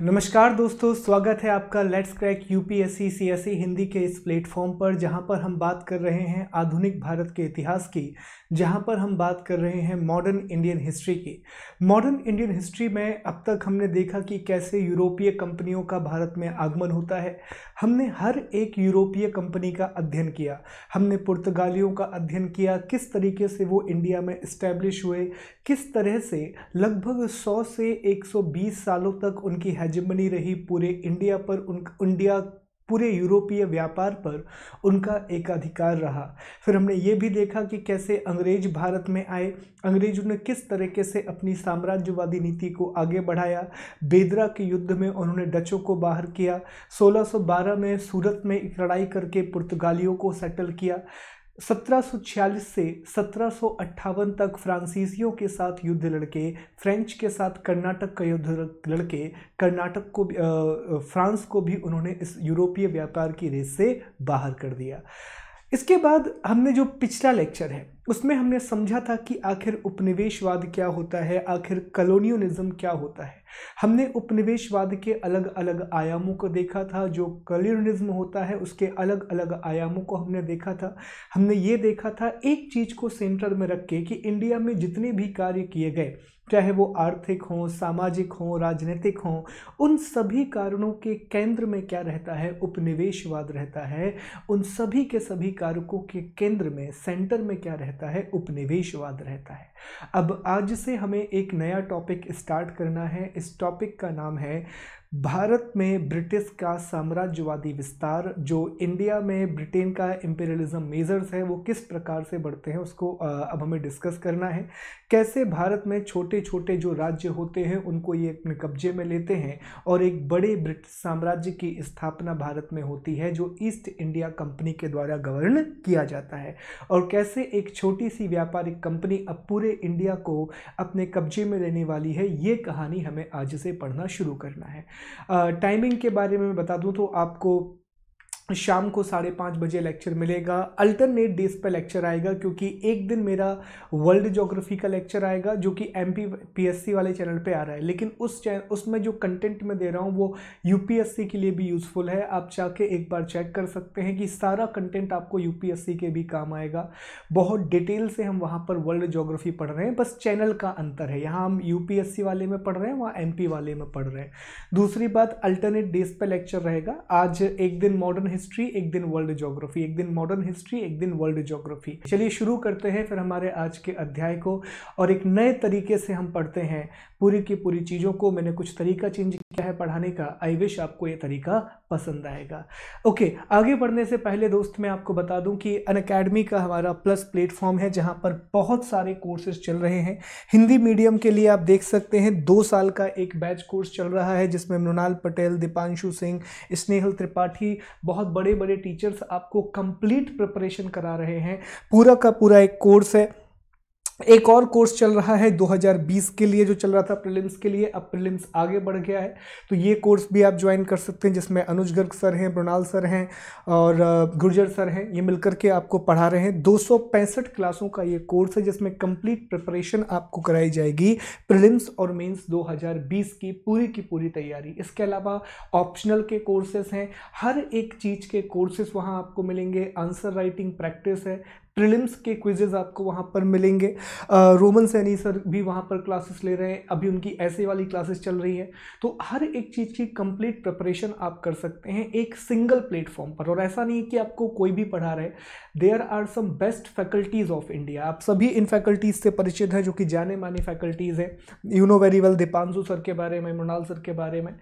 नमस्कार दोस्तों स्वागत है आपका let's crack UPSC CSC Hindi के इस प्लेटफॉर्म पर जहां पर हम बात कर रहे हैं आधुनिक भारत के इतिहास की जहां पर हम बात कर रहे हैं मॉडर्न इंडियन हिस्ट्री की मॉडर्न इंडियन हिस्ट्री में अब तक हमने देखा कि कैसे यूरोपीय कंपनियों का भारत में आगमन होता है हमने हर एक यूरोपीय कंपनी का अध्ययन किया हमने पुर्तगालियों का अध्ययन किया किस तरीके से वो इंडिया में इस्टेब्लिश हुए किस तरह से लगभग 100 से 120 सालों तक उनकी हेजमनी रही पूरे इंडिया पर उन इंडिया पूरे यूरोपीय व्यापार पर उनका एकाधिकार रहा फिर हमने ये भी देखा कि कैसे अंग्रेज भारत में आए अंग्रेजों ने किस तरीके से अपनी साम्राज्यवादी नीति को आगे बढ़ाया बेदरा के युद्ध में उन्होंने डचों को बाहर किया 1612 में सूरत में एक लड़ाई करके पुर्तगालियों को सेटल किया 1746 से सत्रह तक फ्रांसीसियों के साथ युद्ध लड़के फ्रेंच के साथ कर्नाटक का युद्ध लड़के कर्नाटक को फ्रांस को भी उन्होंने इस यूरोपीय व्यापार की रेस से बाहर कर दिया इसके बाद हमने जो पिछला लेक्चर है उसमें हमने समझा था कि आखिर उपनिवेशवाद क्या होता है आखिर कलोनियलिज्म क्या होता है हमने उपनिवेशवाद के अलग अलग आयामों को देखा था जो कलोनिज्म होता है उसके अलग अलग आयामों को हमने देखा था हमने ये देखा था एक चीज़ को सेंटर में रख के कि इंडिया में जितने भी कार्य किए गए चाहे वो आर्थिक हों सामाजिक हों राजनीतिक हों उन सभी कारणों के केंद्र में क्या रहता है उपनिवेशवाद रहता है उन सभी के सभी कारकों के केंद्र में सेंटर में क्या रहता है उपनिवेशवाद रहता है अब आज से हमें एक नया टॉपिक स्टार्ट करना है इस टॉपिक का नाम है भारत में ब्रिटिश का साम्राज्यवादी विस्तार जो इंडिया में ब्रिटेन का एम्पेरियलिज्म मेजर्स है वो किस प्रकार से बढ़ते हैं उसको अब हमें डिस्कस करना है कैसे भारत में छोटे छोटे जो राज्य होते हैं उनको ये अपने कब्जे में लेते हैं और एक बड़े ब्रिटिश साम्राज्य की स्थापना भारत में होती है जो ईस्ट इंडिया कंपनी के द्वारा गवर्न किया जाता है और कैसे एक छोटी सी व्यापारिक कंपनी अब पूरे इंडिया को अपने कब्जे में लेने वाली है ये कहानी हमें आज से पढ़ना शुरू करना है टाइमिंग के बारे में बता दूँ तो आपको शाम को साढ़े पाँच बजे लेक्चर मिलेगा अल्टरनेट डेज पर लेक्चर आएगा क्योंकि एक दिन मेरा वर्ल्ड जोग्राफी का लेक्चर आएगा जो कि एम पी वाले चैनल पे आ रहा है लेकिन उस चैन उसमें जो कंटेंट मैं दे रहा हूँ वो यू के लिए भी यूज़फुल है आप जाके एक बार चेक कर सकते हैं कि सारा कंटेंट आपको यू के भी काम आएगा बहुत डिटेल से हम वहाँ पर वर्ल्ड जोग्राफी पढ़ रहे हैं बस चैनल का अंतर है यहाँ हम यू वाले में पढ़ रहे हैं वहाँ एम वाले में पढ़ रहे हैं दूसरी बात अल्टरनेट डेज पर लेक्चर रहेगा आज एक दिन मॉडर्न हिस्ट्री एक दिन वर्ल्ड ज्योग्राफी एक दिन मॉडर्न हिस्ट्री एक दिन वर्ल्ड ज्योग्राफी चलिए शुरू करते हैं फिर हमारे आज के अध्याय को और एक नए तरीके से हम पढ़ते हैं पूरी की पूरी चीज़ों को मैंने कुछ तरीका चेंज किया है पढ़ाने का आई विश आपको ये तरीका पसंद आएगा ओके आगे बढ़ने से पहले दोस्त मैं आपको बता दूं कि अन अकेडमी का हमारा प्लस प्लेटफॉर्म है जहां पर बहुत सारे कोर्सेज चल रहे हैं हिंदी मीडियम के लिए आप देख सकते हैं दो साल का एक बैच कोर्स चल रहा है जिसमें मृणाल पटेल दीपांशु सिंह स्नेहल त्रिपाठी बहुत बड़े बड़े टीचर्स आपको कंप्लीट प्रिपरेशन करा रहे हैं पूरा का पूरा एक कोर्स है एक और कोर्स चल रहा है 2020 के लिए जो चल रहा था प्रिलिम्स के लिए अब प्रिलिम्स आगे बढ़ गया है तो ये कोर्स भी आप ज्वाइन कर सकते हैं जिसमें अनुज गर्ग सर हैं प्रणाल सर हैं और गुर्जर सर हैं ये मिलकर के आपको पढ़ा रहे हैं दो क्लासों का ये कोर्स है जिसमें कंप्लीट प्रिपरेशन आपको कराई जाएगी प्रिलिम्स और मेन्स दो की पूरी की पूरी तैयारी इसके अलावा ऑप्शनल के कोर्सेज हैं हर एक चीज़ के कोर्सेज वहाँ आपको मिलेंगे आंसर राइटिंग प्रैक्टिस है प्रिलिम्स के क्विजेज आपको वहाँ पर मिलेंगे रोमन सैनी सर भी वहाँ पर क्लासेस ले रहे हैं अभी उनकी ऐसे वाली क्लासेस चल रही है तो हर एक चीज़ की कंप्लीट प्रिपरेशन आप कर सकते हैं एक सिंगल प्लेटफॉर्म पर और ऐसा नहीं है कि आपको कोई भी पढ़ा रहे there are some best faculties of India आप सभी इन फैकल्टीज़ से परिचित हैं जो कि जाने माने फैकल्टीज़ हैं you know very well Deepanshu sir के बारे में मृणाल सर के बारे में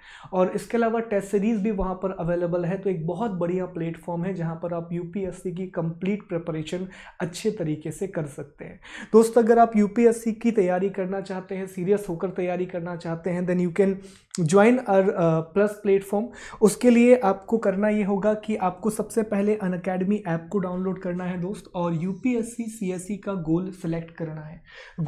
और इसके अलावा टेस्ट सीरीज़ भी वहाँ पर अवेलेबल है तो एक बहुत बढ़िया प्लेटफॉर्म है जहाँ पर आप यू की कंप्लीट प्रिपरेशन अच्छे तरीके से कर सकते हैं दोस्तों अगर आप यू की तैयारी करना चाहते हैं सीरियस होकर तैयारी करना चाहते हैं then you can join our plus platform उसके लिए आपको करना ये होगा कि आपको सबसे पहले अन अकेडमी ऐप को डाउनलोड करना है दोस्त और U P S C C S C का गोल सेलेक्ट करना है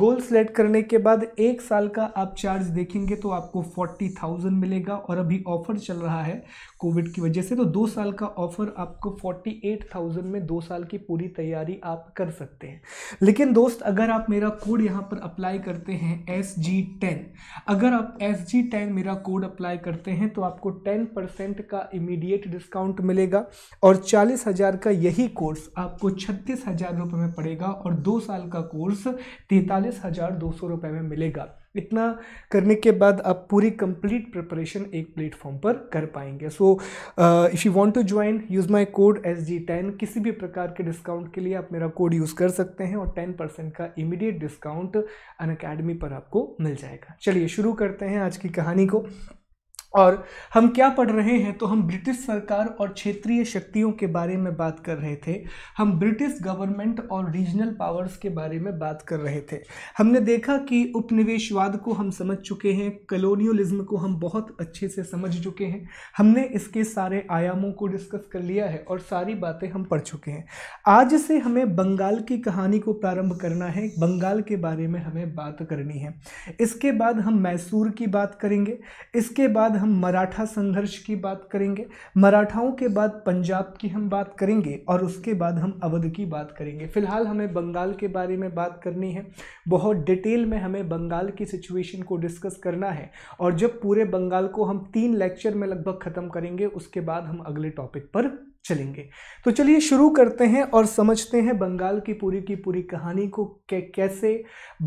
गोल सेलेक्ट करने के बाद एक साल का आप चार्ज देखेंगे तो आपको फोर्टी थाउजेंड मिलेगा और अभी ऑफर चल रहा है कोविड की वजह से तो दो साल का ऑफर आपको फोर्टी एट थाउजेंड में दो साल की पूरी तैयारी आप कर सकते हैं लेकिन दोस्त अगर आप मेरा कोड यहाँ पर अप्लाई करते हैं एस जी टेन अगर आप एस जी टेन मेरा कोड अप्लाई करते हैं तो आपको टेन परसेंट का इमीडिएट डिस्काउंट मिलेगा और चालीस हज़ार का यही कोर्स आपको छत्तीस हज़ार रुपये में पड़ेगा और दो साल का कोर्स तैंतालीस हज़ार दो सौ रुपये में मिलेगा इतना करने के बाद आप पूरी कंप्लीट प्रिपरेशन एक प्लेटफॉर्म पर कर पाएंगे so if you want to join use my code S G ten किसी भी प्रकार के डिस्काउंट के लिए आप मेरा कोड यूज़ कर सकते हैं और टेन परसेंट का इमीडिएट डिस्काउंट अन अकेडमी पर आपको मिल जाएगा चलिए शुरू करते हैं आज की कहानी को और हम क्या पढ़ रहे हैं तो हम ब्रिटिश सरकार और क्षेत्रीय शक्तियों के बारे में बात कर रहे थे हम ब्रिटिश गवर्नमेंट और रीजनल पावर्स के बारे में बात कर रहे थे हमने देखा कि उपनिवेशवाद को हम समझ चुके हैं कलोनियलिज्म को हम बहुत अच्छे से समझ चुके हैं हमने इसके सारे आयामों को डिस्कस कर लिया है और सारी बातें हम पढ़ चुके हैं आज से हमें बंगाल की कहानी को प्रारंभ करना है बंगाल के बारे में हमें बात करनी है इसके बाद हम मैसूर की बात करेंगे इसके बाद हम हम मराठा संघर्ष की बात करेंगे मराठाओं के बाद पंजाब की हम बात करेंगे और उसके बाद हम अवध की बात करेंगे फ़िलहाल हमें बंगाल के बारे में बात करनी है बहुत डिटेल में हमें बंगाल की सिचुएशन को डिस्कस करना है और जब पूरे बंगाल को हम तीन लेक्चर में लगभग ख़त्म करेंगे उसके बाद हम अगले टॉपिक पर चलेंगे तो चलिए शुरू करते हैं और समझते हैं बंगाल की पूरी की पूरी कहानी को कै कैसे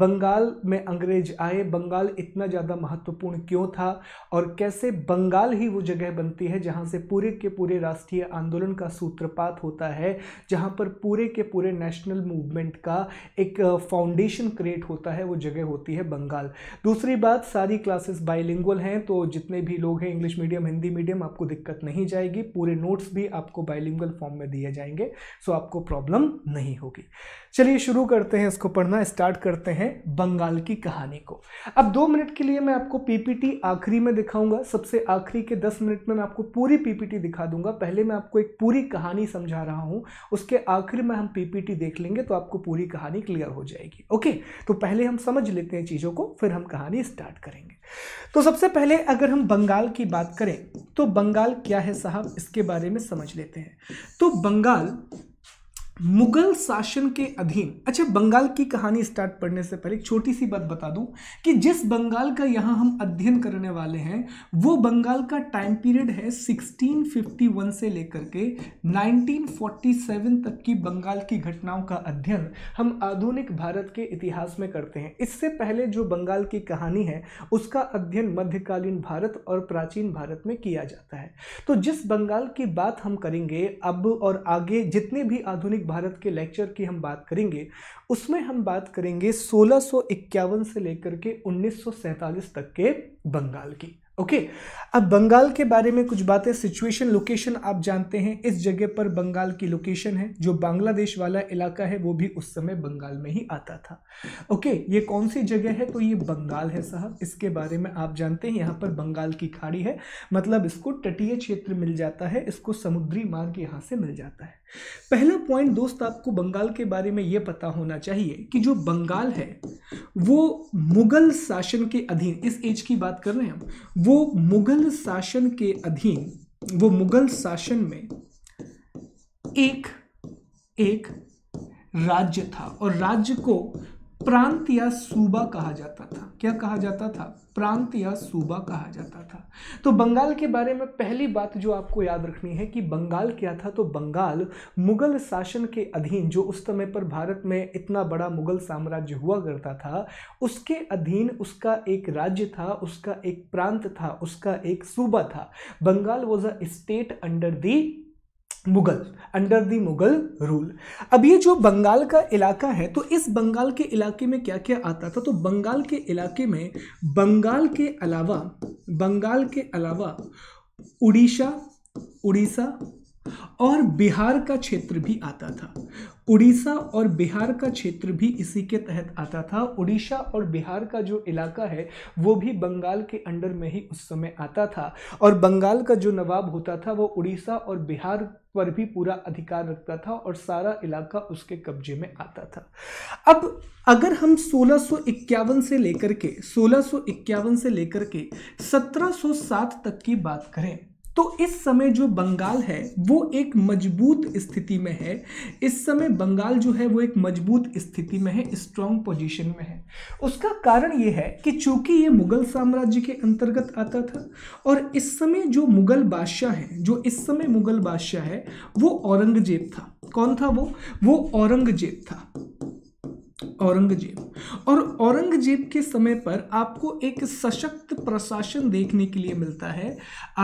बंगाल में अंग्रेज आए बंगाल इतना ज़्यादा महत्वपूर्ण क्यों था और कैसे बंगाल ही वो जगह बनती है जहाँ से पूरे के पूरे राष्ट्रीय आंदोलन का सूत्रपात होता है जहाँ पर पूरे के पूरे नेशनल मूवमेंट का एक फाउंडेशन क्रिएट होता है वो जगह होती है बंगाल दूसरी बात सारी क्लासेस बाइलिंगुअल हैं तो जितने भी लोग हैं इंग्लिश मीडियम हिंदी मीडियम आपको दिक्कत नहीं जाएगी पूरे नोट्स भी आपको बाइलिंगल फॉर्म में दिए जाएंगे सो आपको प्रॉब्लम नहीं होगी चलिए शुरू करते हैं इसको पढ़ना स्टार्ट करते हैं बंगाल की कहानी को अब दो मिनट के लिए मैं आपको पीपीटी आखिरी में दिखाऊंगा सबसे आखिरी के दस मिनट में मैं आपको पूरी पीपीटी दिखा दूंगा पहले मैं आपको एक पूरी कहानी समझा रहा हूं उसके आखिर में हम पीपीटी देख लेंगे तो आपको पूरी कहानी क्लियर हो जाएगी ओके तो पहले हम समझ लेते हैं चीज़ों को फिर हम कहानी स्टार्ट करेंगे तो सबसे पहले अगर हम बंगाल की बात करें तो बंगाल क्या है साहब इसके बारे में समझ लेते हैं सकते हैं तो बंगाल मुगल शासन के अधीन अच्छा बंगाल की कहानी स्टार्ट पढ़ने से पहले एक छोटी सी बात बता दूं कि जिस बंगाल का यहाँ हम अध्ययन करने वाले हैं वो बंगाल का टाइम पीरियड है 1651 से लेकर के 1947 तक की बंगाल की घटनाओं का अध्ययन हम आधुनिक भारत के इतिहास में करते हैं इससे पहले जो बंगाल की कहानी है उसका अध्ययन मध्यकालीन भारत और प्राचीन भारत में किया जाता है तो जिस बंगाल की बात हम करेंगे अब और आगे जितने भी आधुनिक भारत के लेक्चर की हम बात करेंगे उसमें हम बात करेंगे सोलह से लेकर के उन्नीस तक के बंगाल की ओके okay. अब बंगाल के बारे में कुछ बातें सिचुएशन लोकेशन आप जानते हैं इस जगह पर बंगाल की लोकेशन है जो बांग्लादेश वाला इलाका है वो भी उस समय बंगाल में ही आता था ओके okay, ये कौन सी जगह है तो ये बंगाल है साहब इसके बारे में आप जानते हैं यहाँ पर बंगाल की खाड़ी है मतलब इसको तटीय क्षेत्र मिल जाता है इसको समुद्री मार्ग यहाँ से मिल जाता है पहला पॉइंट दोस्त आपको बंगाल के बारे में ये पता होना चाहिए कि जो बंगाल है वो मुगल शासन के अधीन इस एज की बात कर रहे हैं हम वो मुगल शासन के अधीन वो मुगल शासन में एक एक राज्य था और राज्य को प्रांत या सूबा कहा जाता था क्या कहा जाता था प्रांत या सूबा कहा जाता था तो बंगाल के बारे में पहली बात जो आपको याद रखनी है कि बंगाल क्या था तो बंगाल मुगल शासन के अधीन जो उस समय पर भारत में इतना बड़ा मुगल साम्राज्य हुआ करता था उसके अधीन उसका एक राज्य था उसका एक प्रांत था उसका एक सूबा था Bengal was a state under the Mughal under the Mughal rule अब ये जो बंगाल का इलाका है तो इस बंगाल के इलाके में क्या क्या आता था तो बंगाल के इलाके में बंगाल के अलावा बंगाल के अलावा उड़ीसा उड़ीसा और बिहार का क्षेत्र भी आता था उड़ीसा और बिहार का क्षेत्र भी इसी के तहत आता था उड़ीसा और बिहार का जो इलाका है वो भी बंगाल के अंडर में ही उस समय आता था और बंगाल का जो नवाब होता था वो उड़ीसा और बिहार पर भी पूरा अधिकार रखता था और सारा इलाका उसके कब्जे में आता था अब अगर हम 1651 से लेकर के 1651 से लेकर के 1707 तक की बात करें तो इस समय जो बंगाल है वो एक मजबूत स्थिति में है इस समय बंगाल जो है वो एक मजबूत स्थिति में है स्ट्रांग पोजीशन में है उसका कारण ये है कि चूंकि ये मुगल साम्राज्य के अंतर्गत आता था और इस समय जो मुगल बादशाह है जो इस समय मुगल बादशाह है वो औरंगजेब था कौन था वो वो औरंगजेब था औरंगजेब और औरंगजेब के समय पर आपको एक सशक्त प्रशासन देखने के लिए मिलता है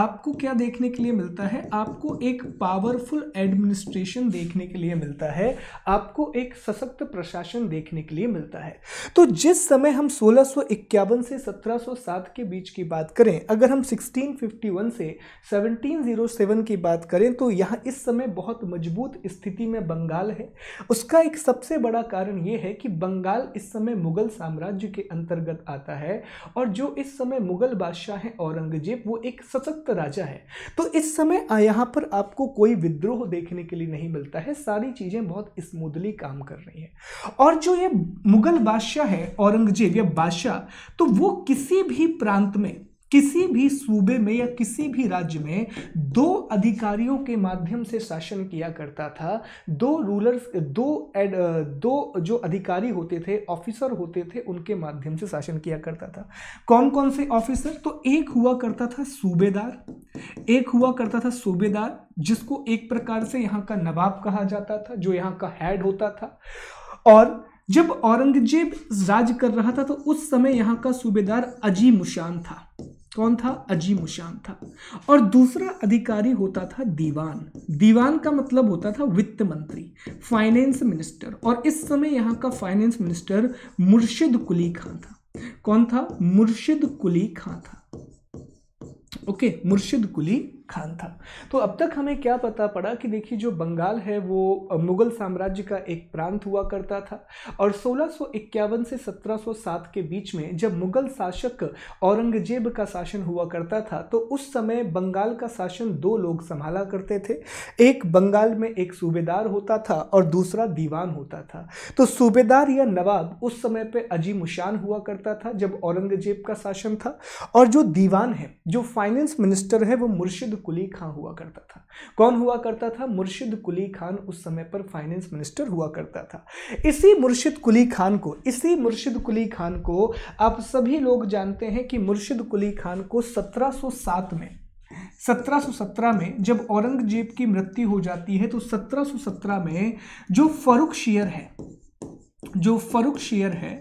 आपको क्या देखने के लिए मिलता है आपको एक पावरफुल एडमिनिस्ट्रेशन देखने के लिए मिलता है आपको एक सशक्त प्रशासन देखने के लिए मिलता है तो जिस समय हम 1651 से 1707 के बीच की बात करें अगर हम 1651 से 1707 की बात करें तो यहाँ इस समय बहुत मजबूत स्थिति में बंगाल है उसका एक सबसे बड़ा कारण ये है कि कि बंगाल इस समय मुगल साम्राज्य के अंतर्गत आता है और जो इस समय मुगल बादशाह हैं औरंगजेब वो एक सशक्त राजा है तो इस समय यहाँ पर आपको कोई विद्रोह देखने के लिए नहीं मिलता है सारी चीज़ें बहुत स्मूदली काम कर रही हैं और जो ये मुगल बादशाह है औरंगजेब या बादशाह तो वो किसी भी प्रांत में किसी भी सूबे में या किसी भी राज्य में दो अधिकारियों के माध्यम से शासन किया करता था दो रूलर्स दो एड दो जो अधिकारी होते थे ऑफिसर होते थे उनके माध्यम से शासन किया करता था कौन कौन से ऑफिसर तो एक हुआ करता था सूबेदार एक हुआ करता था सूबेदार जिसको एक प्रकार से यहाँ का नवाब कहा जाता था जो यहाँ का हेड होता था और जब औरंगजेब राज कर रहा था तो उस समय यहाँ का सूबेदार मुशान था कौन था अजीमुशान था और दूसरा अधिकारी होता था दीवान दीवान का मतलब होता था वित्त मंत्री फाइनेंस मिनिस्टर और इस समय यहाँ का फाइनेंस मिनिस्टर मुर्शिद कुली खां था कौन था मुर्शिद कुली खां था ओके मुर्शिद कुली खान था तो अब तक हमें क्या पता पड़ा कि देखिए जो बंगाल है वो मुग़ल साम्राज्य का एक प्रांत हुआ करता था और 1651 से 1707 के बीच में जब मुग़ल शासक औरंगजेब का शासन हुआ करता था तो उस समय बंगाल का शासन दो लोग संभाला करते थे एक बंगाल में एक सूबेदार होता था और दूसरा दीवान होता था तो सूबेदार या नवाब उस समय पर उशान हुआ करता था जब औरंगजेब का शासन था और जो दीवान है जो फाइनेंस मिनिस्टर है वो मुर्शिद कुली खान हुआ करता था कौन हुआ करता था मुर्शिद कुली खान उस समय पर फाइनेंस मिनिस्टर हुआ करता था इसी मुर्शिद कुली खान को इसी मुर्शिद कुली खान को आप सभी लोग जानते हैं कि मुर्शिद कुली खान को 1707 में 1717 में जब औरंगजेब की मृत्यु हो जाती है तो 1717 में जो फरुख शियर है जो फ़रुख शेयर है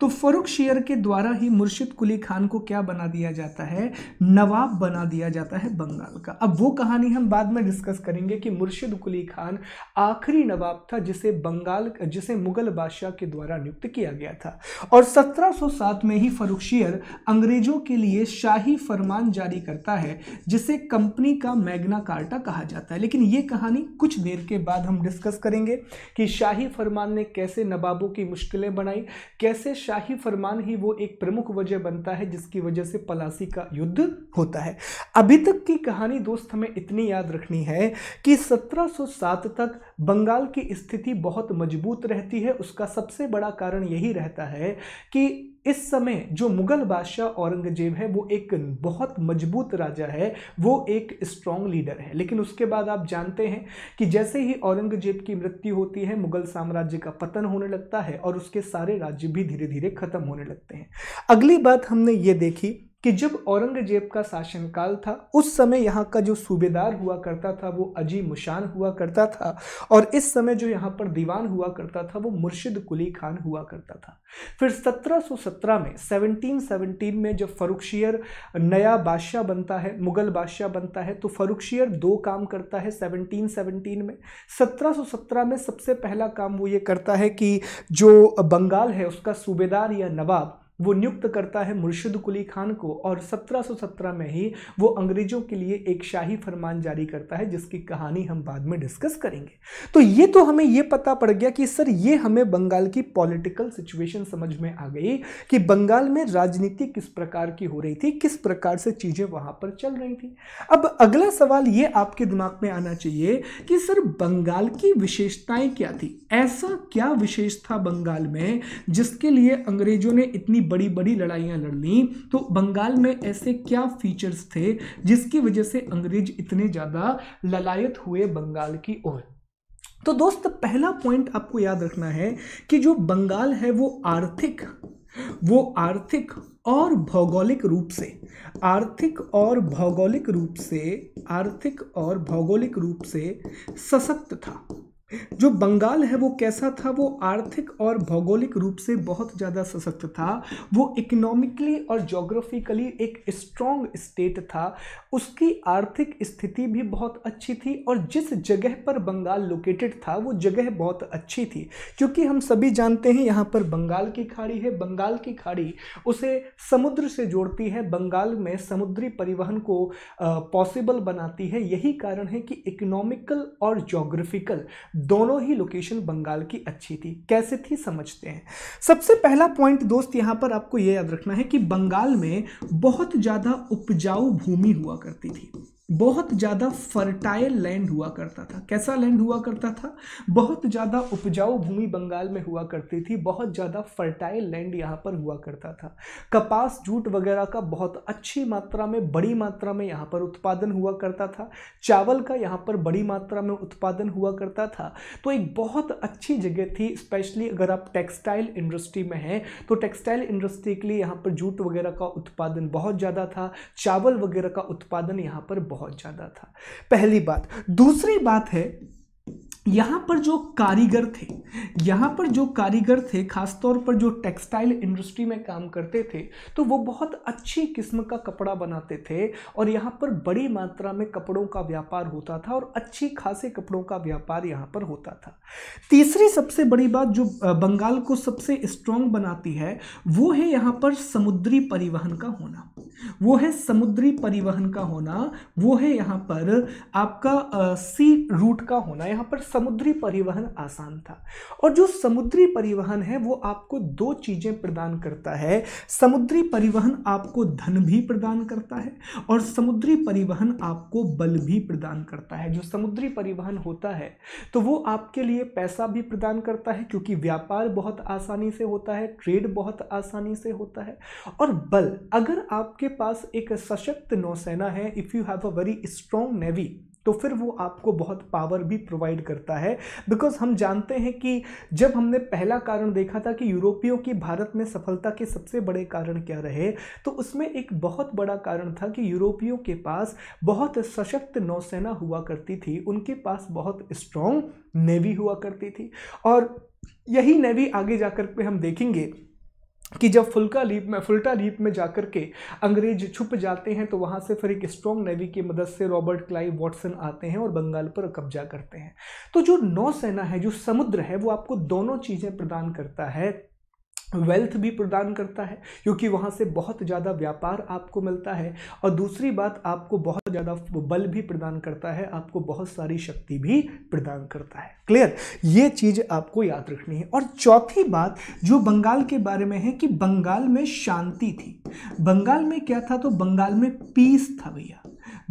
तो फ़रुख शेयर के द्वारा ही मुर्शिद कुली खान को क्या बना दिया जाता है नवाब बना दिया जाता है बंगाल का अब वो कहानी हम बाद में डिस्कस करेंगे कि मुर्शिद कुली खान आखिरी नवाब था जिसे बंगाल जिसे मुग़ल बादशाह के द्वारा नियुक्त किया गया था और 1707 में ही फ़रुख शेयर अंग्रेज़ों के लिए शाही फरमान जारी करता है जिसे कंपनी का मैगना कार्टा कहा जाता है लेकिन ये कहानी कुछ देर के बाद हम डिस्कस करेंगे कि शाही फरमान ने कैसे नवाबों की मुश्किलें बनाई कैसे शाही फरमान ही वो एक प्रमुख वजह बनता है जिसकी वजह से पलासी का युद्ध होता है अभी तक की कहानी दोस्त हमें इतनी याद रखनी है कि 1707 तक बंगाल की स्थिति बहुत मजबूत रहती है उसका सबसे बड़ा कारण यही रहता है कि इस समय जो मुगल बादशाह औरंगजेब है वो एक बहुत मजबूत राजा है वो एक स्ट्रॉन्ग लीडर है लेकिन उसके बाद आप जानते हैं कि जैसे ही औरंगजेब की मृत्यु होती है मुगल साम्राज्य का पतन होने लगता है और उसके सारे राज्य भी धीरे धीरे खत्म होने लगते हैं अगली बात हमने ये देखी कि जब औरंगजेब का शासनकाल था उस समय यहाँ का जो सूबेदार हुआ करता था वो अजी मुशान हुआ करता था और इस समय जो यहाँ पर दीवान हुआ करता था वो मुर्शिद कुली खान हुआ करता था फिर 1717 में 1717 में जब फरुखशियर नया बादशाह बनता है मुग़ल बादशाह बनता है तो फरुखशियर दो काम करता है 1717 में 1717 में सबसे पहला काम वो ये करता है कि जो बंगाल है उसका सूबेदार या नवाब वो नियुक्त करता है मुर्शिद कुली खान को और 1717 में ही वो अंग्रेजों के लिए एक शाही फरमान जारी करता है जिसकी कहानी हम बाद में डिस्कस करेंगे तो ये तो हमें ये पता पड़ गया कि सर ये हमें बंगाल की पॉलिटिकल सिचुएशन समझ में आ गई कि बंगाल में राजनीति किस प्रकार की हो रही थी किस प्रकार से चीज़ें वहाँ पर चल रही थी अब अगला सवाल ये आपके दिमाग में आना चाहिए कि सर बंगाल की विशेषताएं क्या थी ऐसा क्या विशेष था बंगाल में जिसके लिए अंग्रेजों ने इतनी बड़ी बड़ी लड़ाइयाँ लड़ ली तो बंगाल में ऐसे क्या फीचर्स थे जिसकी वजह से अंग्रेज इतने ज़्यादा ललायत हुए बंगाल की ओर तो दोस्त पहला पॉइंट आपको याद रखना है कि जो बंगाल है वो आर्थिक वो आर्थिक और भौगोलिक रूप से आर्थिक और भौगोलिक रूप से आर्थिक और भौगोलिक रूप से सशक्त था जो बंगाल है वो कैसा था वो आर्थिक और भौगोलिक रूप से बहुत ज़्यादा सशक्त था वो इकोनॉमिकली और जोग्राफिकली एक स्ट्रॉन्ग स्टेट था उसकी आर्थिक स्थिति भी बहुत अच्छी थी और जिस जगह पर बंगाल लोकेटेड था वो जगह बहुत अच्छी थी क्योंकि हम सभी जानते हैं यहाँ पर बंगाल की खाड़ी है बंगाल की खाड़ी उसे समुद्र से जोड़ती है बंगाल में समुद्री परिवहन को पॉसिबल बनाती है यही कारण है कि इकोनॉमिकल और जोग्राफिकल दोनों ही लोकेशन बंगाल की अच्छी थी कैसे थी समझते हैं सबसे पहला पॉइंट दोस्त यहाँ पर आपको यह याद रखना है कि बंगाल में बहुत ज़्यादा उपजाऊ भूमि हुआ करती थी बहुत ज़्यादा फर्टाइल लैंड हुआ करता था कैसा लैंड हुआ करता था बहुत ज़्यादा उपजाऊ भूमि बंगाल में हुआ करती थी बहुत ज़्यादा फर्टाइल लैंड यहाँ पर हुआ करता था कपास जूट वगैरह का बहुत अच्छी मात्रा में बड़ी मात्रा में यहाँ पर उत्पादन हुआ करता था चावल का यहाँ पर बड़ी मात्रा में उत्पादन हुआ करता था तो एक बहुत अच्छी जगह थी स्पेशली अगर आप टेक्सटाइल इंडस्ट्री में हैं तो टेक्सटाइल इंडस्ट्री के लिए यहाँ पर जूट वगैरह का उत्पादन बहुत ज़्यादा था चावल वगैरह का उत्पादन यहाँ पर बहुत ज़्यादा था पहली बात दूसरी बात है यहाँ पर जो कारीगर थे यहाँ पर जो कारीगर थे खासतौर पर जो टेक्सटाइल इंडस्ट्री में काम करते थे तो वो बहुत अच्छी किस्म का कपड़ा बनाते थे और यहाँ पर बड़ी मात्रा में कपड़ों का व्यापार होता था और अच्छी खासे कपड़ों का व्यापार यहाँ पर होता था तीसरी सबसे बड़ी बात जो बंगाल को सबसे स्ट्रॉन्ग बनाती है वो है यहाँ पर समुद्री परिवहन का होना वो है समुद्री परिवहन का होना वो है यहाँ पर आपका सी रूट का होना यहाँ पर समुद्री परिवहन आसान था और जो समुद्री परिवहन है वो आपको दो चीज़ें प्रदान करता है समुद्री परिवहन आपको धन भी प्रदान करता है और समुद्री परिवहन आपको बल भी प्रदान करता है जो समुद्री परिवहन होता है तो वो आपके लिए पैसा भी प्रदान करता है क्योंकि व्यापार बहुत आसानी से होता है ट्रेड बहुत आसानी से होता है और बल अगर आपके पास एक सशक्त नौसेना है if you have a very strong navy तो फिर वो आपको बहुत पावर भी प्रोवाइड करता है बिकॉज हम जानते हैं कि जब हमने पहला कारण देखा था कि यूरोपियों की भारत में सफलता के सबसे बड़े कारण क्या रहे तो उसमें एक बहुत बड़ा कारण था कि यूरोपियों के पास बहुत सशक्त नौसेना हुआ करती थी उनके पास बहुत स्ट्रॉन्ग नेवी हुआ करती थी और यही नेवी आगे जाकर पे हम देखेंगे कि जब फुल्का लीप में फुल्टा लीप में जाकर के अंग्रेज छुप जाते हैं तो वहाँ से फिर एक स्ट्रॉन्ग नेवी की मदद से रॉबर्ट क्लाइव वॉटसन आते हैं और बंगाल पर कब्जा करते हैं तो जो नौसेना है जो समुद्र है वो आपको दोनों चीज़ें प्रदान करता है वेल्थ भी प्रदान करता है क्योंकि वहाँ से बहुत ज़्यादा व्यापार आपको मिलता है और दूसरी बात आपको बहुत ज़्यादा बल भी प्रदान करता है आपको बहुत सारी शक्ति भी प्रदान करता है क्लियर ये चीज़ आपको याद रखनी है और चौथी बात जो बंगाल के बारे में है कि बंगाल में शांति थी बंगाल में क्या था तो बंगाल में पीस था भैया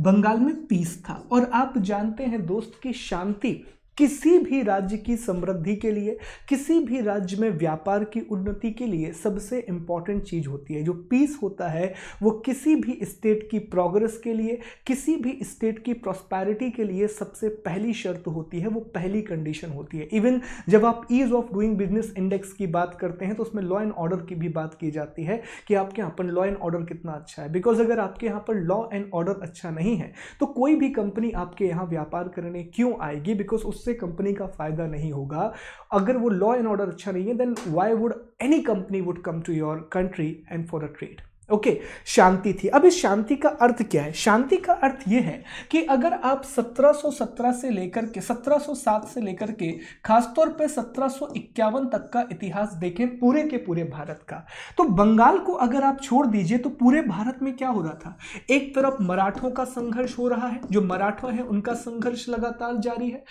बंगाल में पीस था और आप जानते हैं दोस्त की शांति किसी भी राज्य की समृद्धि के लिए किसी भी राज्य में व्यापार की उन्नति के लिए सबसे इंपॉर्टेंट चीज़ होती है जो पीस होता है वो किसी भी स्टेट की प्रोग्रेस के लिए किसी भी स्टेट की प्रॉस्पैरिटी के लिए सबसे पहली शर्त होती है वो पहली कंडीशन होती है इवन जब आप ease of doing business index की बात करते हैं तो उसमें लॉ एंड ऑर्डर की भी बात की जाती है कि आपके यहाँ पर लॉ एंड ऑर्डर कितना अच्छा है बिकॉज अगर आपके यहाँ पर लॉ एंड ऑर्डर अच्छा नहीं है तो कोई भी कंपनी आपके यहाँ व्यापार करने क्यों आएगी बिकॉज उससे उससे कंपनी का फ़ायदा नहीं होगा अगर वो लॉ एंड ऑर्डर अच्छा नहीं है then why would any company would come to your country and for a trade okay शांति थी अब इस शांति का अर्थ क्या है शांति का अर्थ ये है कि अगर आप 1717 से लेकर के 1707 से लेकर के खासतौर पे 1751 तक का इतिहास देखें पूरे के पूरे भारत का तो बंगाल को अगर आप छोड़ दीजिए तो पूरे भारत में क्या हो रहा था एक तरफ मराठों का संघर्ष हो रहा है जो मराठा है उनका संघर्ष लगातार जारी है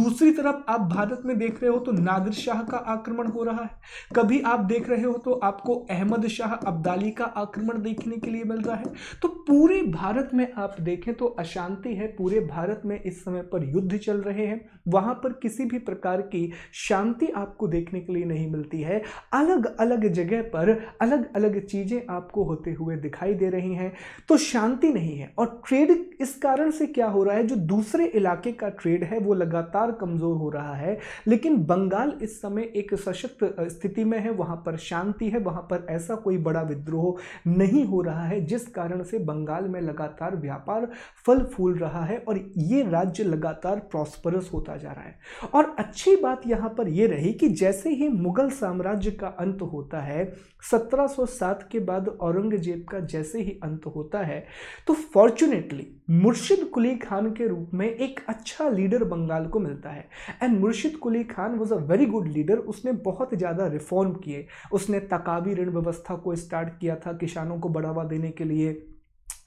दूसरी तरफ आप भारत में देख रहे हो तो नादिर शाह का आक्रमण हो रहा है कभी आप देख रहे हो तो आपको अहमद शाह अब्दाली का आक्रमण संक्रमण देखने के लिए मिल रहा है तो पूरे भारत में आप देखें तो अशांति है पूरे भारत में इस समय पर युद्ध चल रहे हैं वहां पर किसी भी प्रकार की शांति आपको देखने के लिए नहीं मिलती है अलग अलग जगह पर अलग अलग चीजें आपको होते हुए दिखाई दे रही हैं तो शांति नहीं है और ट्रेड इस कारण से क्या हो रहा है जो दूसरे इलाके का ट्रेड है वो लगातार कमजोर हो रहा है लेकिन बंगाल इस समय एक सशक्त स्थिति में है वहां पर शांति है वहां पर ऐसा कोई बड़ा विद्रोह नहीं हो रहा है जिस कारण से बंगाल में लगातार व्यापार फल फूल रहा है और ये राज्य लगातार प्रॉस्परस होता जा रहा है और अच्छी बात यहाँ पर यह रही कि जैसे ही मुगल साम्राज्य का अंत होता है 1707 के बाद औरंगजेब का जैसे ही अंत होता है तो फॉर्चुनेटली मुर्शिद कुली खान के रूप में एक अच्छा लीडर बंगाल को मिलता है and Murshid Quli Khan was a very good leader उसने बहुत ज़्यादा रिफॉर्म किए उसने तकाबी ऋण व्यवस्था को स्टार्ट किया था किशन किसानों को बढ़ावा देने के लिए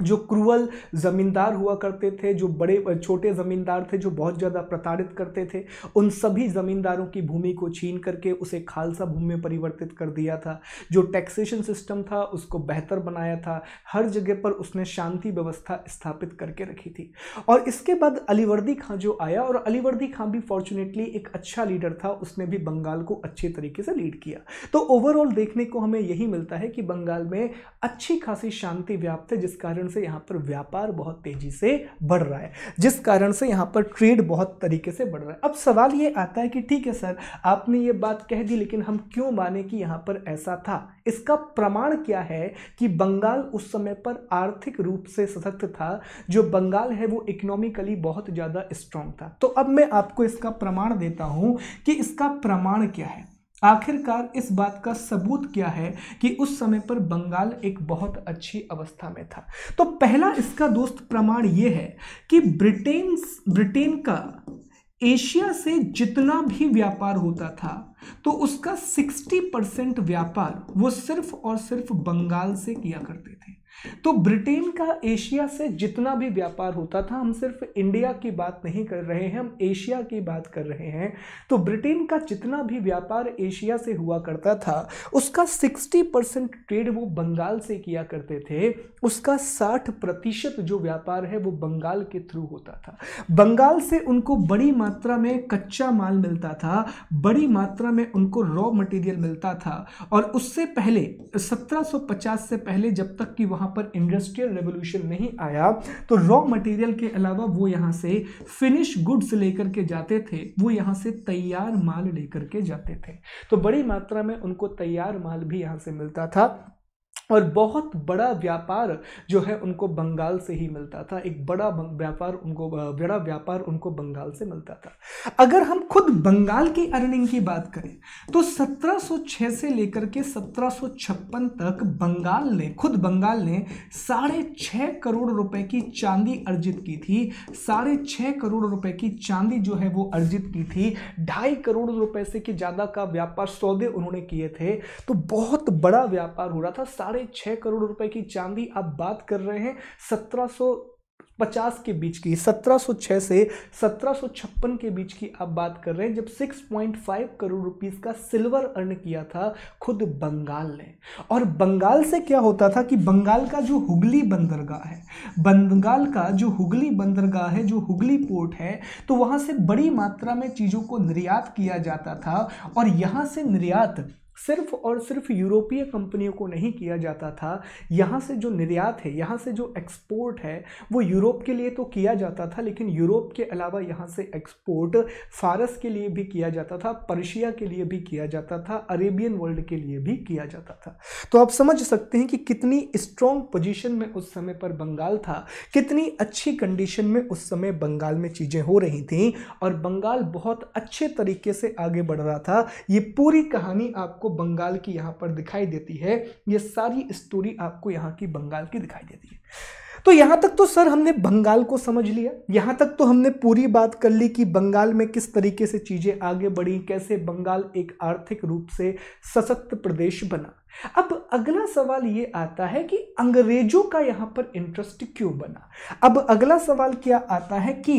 जो क्रूअल ज़मींदार हुआ करते थे जो बड़े छोटे ज़मींदार थे जो बहुत ज़्यादा प्रताड़ित करते थे उन सभी ज़मींदारों की भूमि को छीन करके उसे खालसा भूमि में परिवर्तित कर दिया था जो टैक्सेशन सिस्टम था उसको बेहतर बनाया था हर जगह पर उसने शांति व्यवस्था स्थापित करके रखी थी और इसके बाद अलीवर्दी खां जो आया और अलीवर्दी खां भी फॉर्चुनेटली एक अच्छा लीडर था उसने भी बंगाल को अच्छे तरीके से लीड किया तो ओवरऑल देखने को हमें यही मिलता है कि बंगाल में अच्छी खासी शांति व्याप्त है जिस कारण से यहाँ पर व्यापार बहुत तेज़ी से बढ़ रहा है जिस कारण से यहाँ पर ट्रेड बहुत तरीके से बढ़ रहा है अब सवाल ये आता है कि ठीक है सर आपने ये बात कह दी लेकिन हम क्यों माने कि यहाँ पर ऐसा था इसका प्रमाण क्या है कि बंगाल उस समय पर आर्थिक रूप से सशक्त था जो बंगाल है वो इकोनॉमिकली बहुत ज़्यादा स्ट्रांग था तो अब मैं आपको इसका प्रमाण देता हूँ कि इसका प्रमाण क्या है आखिरकार इस बात का सबूत क्या है कि उस समय पर बंगाल एक बहुत अच्छी अवस्था में था तो पहला इसका दोस्त प्रमाण ये है कि ब्रिटेन ब्रिटेन का एशिया से जितना भी व्यापार होता था तो उसका 60 परसेंट व्यापार वो सिर्फ और सिर्फ बंगाल से किया करते थे तो ब्रिटेन का एशिया से जितना भी व्यापार होता था हम सिर्फ इंडिया की बात नहीं कर रहे हैं हम एशिया की बात कर रहे हैं तो ब्रिटेन का जितना भी व्यापार एशिया से हुआ करता था उसका 60 परसेंट ट्रेड वो बंगाल से किया करते थे उसका 60 प्रतिशत जो व्यापार है वो बंगाल के थ्रू होता था बंगाल से उनको बड़ी मात्रा में कच्चा माल मिलता था बड़ी मात्रा में उनको रॉ मटेरियल मिलता था और उससे पहले सत्रह से पहले जब तक कि वहाँ पर इंडस्ट्रियल रेवोल्यूशन नहीं आया तो रॉ मटेरियल के अलावा वो यहाँ से फिनिश गुड्स लेकर के जाते थे वो यहाँ से तैयार माल लेकर के जाते थे तो बड़ी मात्रा में उनको तैयार माल भी यहाँ से मिलता था और बहुत बड़ा व्यापार जो है उनको बंगाल से ही मिलता था एक बड़ा व्यापार उनको बड़ा व्यापार उनको बंगाल से मिलता था अगर हम खुद बंगाल की अर्निंग की बात करें तो 1706 से लेकर के 1756 तक बंगाल ने खुद बंगाल ने साढ़े छः करोड़ रुपए की चांदी अर्जित की थी साढ़े छः करोड़ रुपए की चांदी जो है वो अर्जित की थी ढाई करोड़ रुपए से कि ज़्यादा का व्यापार सौदे उन्होंने किए थे तो बहुत बड़ा व्यापार हो रहा था साढ़े साढ़े छः करोड़ रुपए की चांदी आप बात कर रहे हैं सत्रह पचास के बीच की 1706 से सत्रह के बीच की आप बात कर रहे हैं जब 6.5 करोड़ रुपीस का सिल्वर अर्न किया था खुद बंगाल ने और बंगाल से क्या होता था कि बंगाल का जो हुगली बंदरगाह है बंगाल का जो हुगली बंदरगाह है जो हुगली पोर्ट है तो वहाँ से बड़ी मात्रा में चीज़ों को निर्यात किया जाता था और यहाँ से निर्यात सिर्फ और सिर्फ यूरोपीय कंपनियों को नहीं किया जाता था यहाँ से जो निर्यात है यहाँ से जो एक्सपोर्ट है वो यूरोप के लिए तो किया जाता था लेकिन यूरोप के अलावा यहाँ से एक्सपोर्ट फारस के लिए भी किया जाता था पर्शिया के लिए भी किया जाता था अरेबियन वर्ल्ड के लिए भी किया जाता था तो आप समझ सकते हैं कि कितनी स्ट्रॉन्ग पोजिशन में उस समय पर बंगाल था कितनी अच्छी कंडीशन में उस समय बंगाल में चीज़ें हो रही थी और बंगाल बहुत अच्छे तरीके से आगे बढ़ रहा था ये पूरी कहानी आपको बंगाल की यहाँ पर दिखाई देती है ये सारी स्टोरी आपको यहाँ की बंगाल की दिखाई देती है तो यहाँ तक तो सर हमने बंगाल को समझ लिया यहाँ तक तो हमने पूरी बात कर ली कि बंगाल में किस तरीके से चीज़ें आगे बढ़ी कैसे बंगाल एक आर्थिक रूप से सशक्त प्रदेश बना अब अगला सवाल ये आता है कि अंग्रेजों का यहाँ पर इंटरेस्ट क्यों बना अब अगला सवाल क्या आता है कि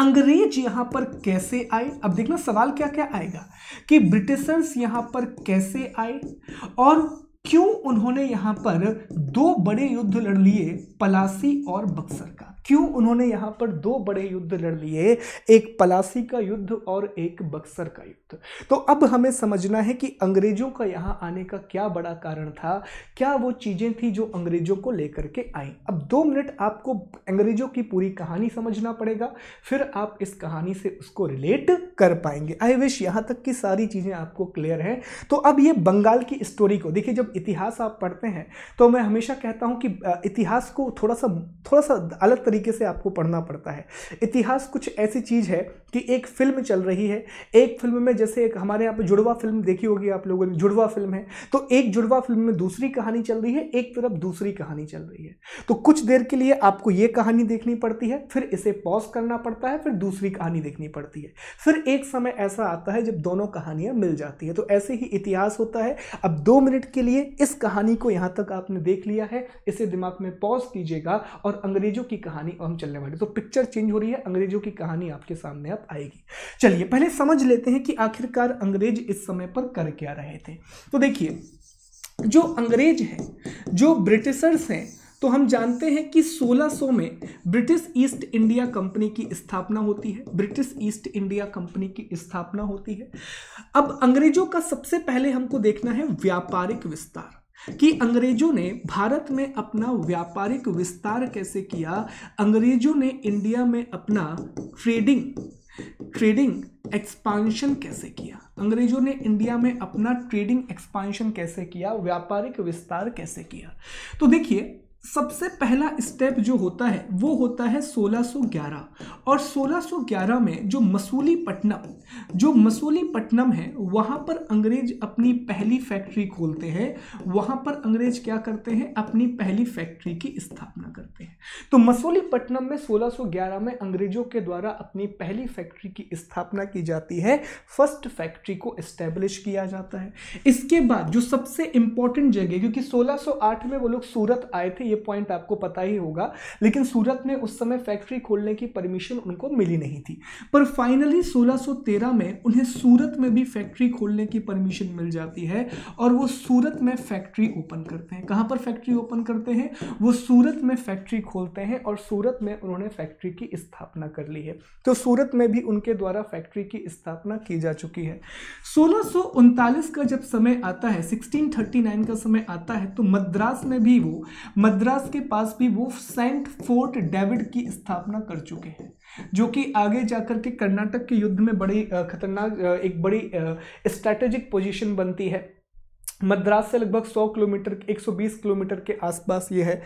अंग्रेज यहाँ पर कैसे आए अब देखना सवाल क्या क्या आएगा कि ब्रिटिशर्स यहाँ पर कैसे आए और क्यों उन्होंने यहाँ पर दो बड़े युद्ध लड़ लिए पलासी और बक्सर का क्यों उन्होंने यहाँ पर दो बड़े युद्ध लड़ लिए एक पलासी का युद्ध और एक बक्सर का युद्ध तो अब हमें समझना है कि अंग्रेजों का यहाँ आने का क्या बड़ा कारण था क्या वो चीज़ें थी जो अंग्रेजों को लेकर के आई अब दो मिनट आपको अंग्रेजों की पूरी कहानी समझना पड़ेगा फिर आप इस कहानी से उसको रिलेट कर पाएंगे आई विश यहाँ तक की सारी चीज़ें आपको क्लियर हैं तो अब ये बंगाल की स्टोरी को देखिए जब इतिहास आप पढ़ते हैं तो मैं हमेशा कहता हूँ कि इतिहास को थोड़ा सा थोड़ा सा अलग तरीके से आपको पढ़ना पड़ता है इतिहास कुछ ऐसी चीज़ है कि एक फिल्म चल रही है एक फिल्म में जैसे एक हमारे यहाँ पर जुड़वा फिल्म देखी होगी आप लोगों ने जुड़वा फिल्म है तो एक जुड़वा फिल्म में दूसरी कहानी चल रही है एक तरफ दूसरी कहानी चल रही है तो कुछ देर के लिए आपको ये कहानी देखनी पड़ती है फिर इसे पॉज करना पड़ता है फिर दूसरी कहानी देखनी पड़ती है फिर एक समय ऐसा आता है जब दोनों कहानियाँ मिल जाती है तो ऐसे ही इतिहास होता है अब दो मिनट के लिए इस कहानी को यहाँ तक आपने देख लिया है इसे दिमाग में पॉज कीजिएगा और अंग्रेजों की कहानी कहानी और हम चलने वाले तो पिक्चर चेंज हो रही है अंग्रेजों की कहानी आपके सामने अब आएगी चलिए पहले समझ लेते हैं कि आखिरकार अंग्रेज इस समय पर कर क्या रहे थे तो देखिए जो अंग्रेज हैं जो ब्रिटिशर्स हैं तो हम जानते हैं कि 1600 में ब्रिटिश ईस्ट इंडिया कंपनी की स्थापना होती है ब्रिटिश ईस्ट इंडिया कंपनी की स्थापना होती है अब अंग्रेजों का सबसे पहले हमको देखना है व्यापारिक विस्तार कि अंग्रेजों ने भारत में अपना व्यापारिक विस्तार कैसे किया अंग्रेजों ने इंडिया में अपना ट्रेडिंग ट्रेडिंग एक्सपांशन कैसे किया अंग्रेजों ने इंडिया में अपना ट्रेडिंग एक्सपांशन कैसे किया व्यापारिक विस्तार कैसे किया तो देखिए सबसे पहला स्टेप जो होता है वो होता है 1611 और 1611 में जो मसूली पटनम जो मसूली पटनम है वहाँ पर अंग्रेज अपनी पहली फैक्ट्री खोलते हैं वहाँ पर अंग्रेज क्या करते हैं अपनी पहली फैक्ट्री की स्थापना करते हैं तो मसूली पटनम में 1611 में अंग्रेजों के द्वारा अपनी पहली फैक्ट्री की स्थापना की जाती है फर्स्ट फैक्ट्री को इस्टेब्लिश किया जाता है इसके बाद जो सबसे इम्पोर्टेंट जगह क्योंकि सोलह में वो लोग सूरत आए थे ये पॉइंट आपको पता ही होगा लेकिन सूरत में उस समय फैक्ट्री खोलने की परमिशन उनको मिली नहीं थी पर फाइनली 1613 में उन्हें सूरत में भी फैक्ट्री खोलने की परमिशन मिल जाती है और वो सूरत में फैक्ट्री ओपन करते हैं कहाँ पर फैक्ट्री ओपन करते हैं वो सूरत में फैक्ट्री खोलते हैं और सूरत में उन्होंने फैक्ट्री की स्थापना कर ली है तो सूरत में भी उनके द्वारा फैक्ट्री की स्थापना की जा चुकी है सोलह का जब समय आता है सिक्सटीन का समय आता है तो मद्रास में भी वो मद्रास मद्रास के पास भी वो सेंट फोर्ट डेविड की स्थापना कर चुके हैं जो कि आगे जाकर के कर्नाटक के युद्ध में बड़ी खतरनाक एक बड़ी स्ट्रेटेजिक पोजीशन बनती है मद्रास से लगभग 100 किलोमीटर 120 किलोमीटर के आसपास ये है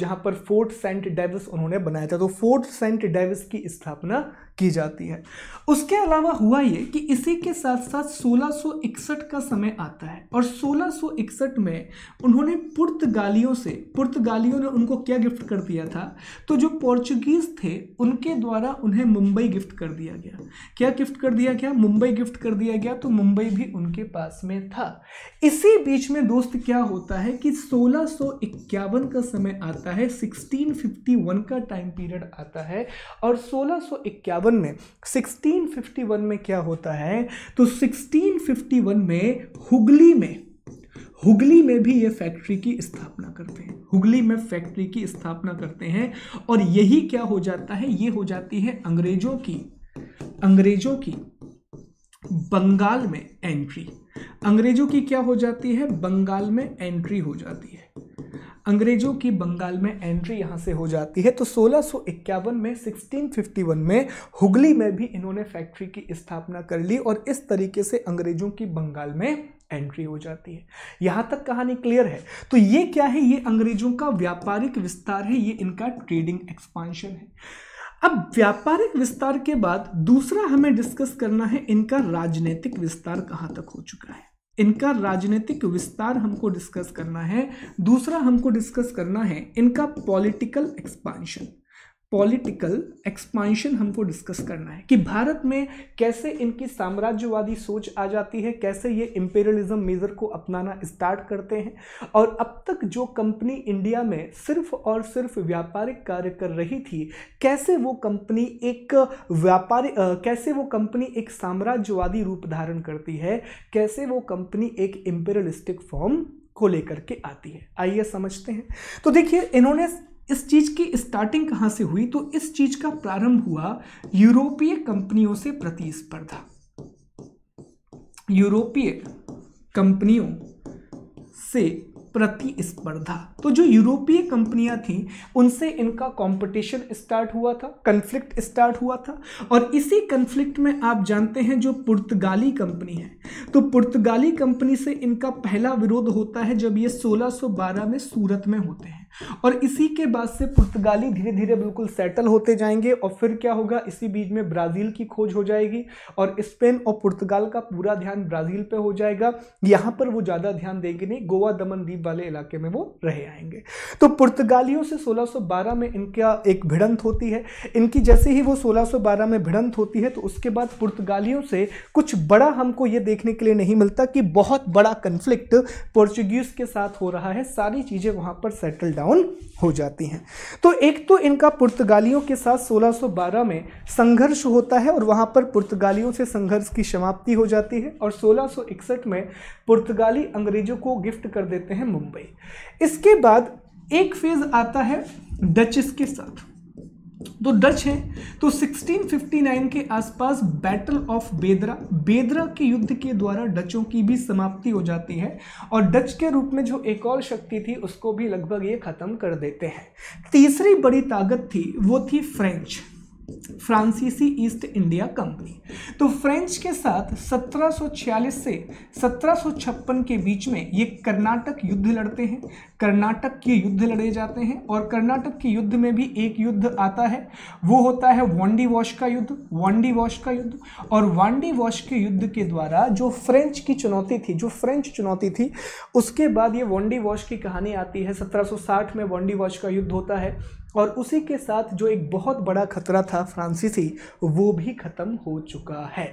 जहाँ पर फोर्ट सेंट डेविस उन्होंने बनाया था तो फोर्ट सेंट डेविस की स्थापना की जाती है उसके अलावा हुआ ये कि इसी के साथ साथ 1661 का समय आता है और 1661 में उन्होंने पुर्तगालियों से पुर्तगालियों ने उनको क्या गिफ्ट कर दिया था तो जो पोर्चुगीज़ थे उनके द्वारा उन्हें मुंबई गिफ्ट कर दिया गया क्या गिफ्ट कर दिया गया मुंबई गिफ्ट कर दिया गया तो मुंबई भी उनके पास में था इसी बीच में दोस्त क्या होता है कि सोलह का समय आता है सिक्सटीन का टाइम पीरियड आता है और सोलह 11 में 1651 में क्या होता है तो 1651 में हुगली में हुगली में भी ये फैक्ट्री की स्थापना करते हैं हुगली में फैक्ट्री की स्थापना करते हैं और यही क्या हो जाता है ये हो जाती है अंग्रेजों की अंग्रेजों की बंगाल में एंट्री अंग्रेजों की क्या हो जाती है बंगाल में एंट्री हो जाती है अंग्रेजों की बंगाल में एंट्री यहाँ से हो जाती है तो 1651 में 1651 में हुगली में भी इन्होंने फैक्ट्री की स्थापना कर ली और इस तरीके से अंग्रेजों की बंगाल में एंट्री हो जाती है यहाँ तक कहानी क्लियर है तो ये क्या है ये अंग्रेजों का व्यापारिक विस्तार है ये इनका ट्रेडिंग एक्सपांशन है अब व्यापारिक विस्तार के बाद दूसरा हमें डिस्कस करना है इनका राजनीतिक विस्तार कहाँ तक हो चुका है इनका राजनीतिक विस्तार हमको डिस्कस करना है दूसरा हमको डिस्कस करना है इनका पॉलिटिकल एक्सपांशन पॉलिटिकल एक्सपांशन हमको डिस्कस करना है कि भारत में कैसे इनकी साम्राज्यवादी सोच आ जाती है कैसे ये इम्पेरियलिज्म मेजर को अपनाना स्टार्ट करते हैं और अब तक जो कंपनी इंडिया में सिर्फ और सिर्फ व्यापारिक कार्य कर रही थी कैसे वो कंपनी एक व्यापारिक कैसे वो कंपनी एक साम्राज्यवादी रूप धारण करती है कैसे वो कंपनी एक इम्पेरियलिस्टिक फॉर्म को लेकर के आती है आइए समझते हैं तो देखिए इन्होंने इस चीज़ की स्टार्टिंग कहाँ से हुई तो इस चीज़ का प्रारंभ हुआ यूरोपीय कंपनियों से प्रतिस्पर्धा यूरोपीय कंपनियों से प्रतिस्पर्धा तो जो यूरोपीय कंपनियां थीं उनसे इनका कंपटीशन स्टार्ट हुआ था कन्फ्लिक्ट स्टार्ट हुआ था और इसी कन्फ्लिक्ट में आप जानते हैं जो पुर्तगाली कंपनी है तो पुर्तगाली कंपनी से इनका पहला विरोध होता है जब ये 1612 में सूरत में होते हैं और इसी के बाद से पुर्तगाली धीरे धीरे बिल्कुल सेटल होते जाएंगे और फिर क्या होगा इसी बीच में ब्राज़ील की खोज हो जाएगी और स्पेन और पुर्तगाल का पूरा ध्यान ब्राज़ील पे हो जाएगा यहाँ पर वो ज़्यादा ध्यान देंगे नहीं गोवा दमन द्वीप वाले इलाके में वो रहे आएंगे तो पुर्तगालियों से 1612 में इनका एक भिड़ंत होती है इनकी जैसे ही वो सोलह में भिड़ंत होती है तो उसके बाद पुर्तगालियों से कुछ बड़ा हमको ये देखने के लिए नहीं मिलता कि बहुत बड़ा कन्फ्लिक्ट पोर्चुगीज़ के साथ हो रहा है सारी चीज़ें वहाँ पर सेटल डाउन डाउन हो जाती हैं तो एक तो इनका पुर्तगालियों के साथ 1612 में संघर्ष होता है और वहाँ पर पुर्तगालियों से संघर्ष की समाप्ति हो जाती है और 1661 में पुर्तगाली अंग्रेजों को गिफ्ट कर देते हैं मुंबई इसके बाद एक फेज़ आता है डचिस के साथ तो डच हैं तो 1659 के आसपास बैटल ऑफ बेदरा बेदरा के युद्ध के द्वारा डचों की भी समाप्ति हो जाती है और डच के रूप में जो एक और शक्ति थी उसको भी लगभग ये ख़त्म कर देते हैं तीसरी बड़ी ताकत थी वो थी फ्रेंच फ्रांसीसी ईस्ट इंडिया कंपनी तो फ्रेंच के साथ 1746 से 1756 के बीच में ये कर्नाटक युद्ध लड़ते हैं कर्नाटक के युद्ध लड़े जाते हैं और कर्नाटक के युद्ध में भी एक युद्ध आता है वो होता है वांडी वॉश का युद्ध वांडी वॉश का युद्ध और वांडी वॉश के युद्ध के द्वारा जो फ्रेंच की चुनौती थी जो फ्रेंच चुनौती थी उसके बाद ये वांडी वॉश की कहानी आती है 1760 में वांडी वॉश का युद्ध होता है और उसी के साथ जो एक बहुत बड़ा खतरा था फ्रांसीसी वो भी ख़त्म हो चुका है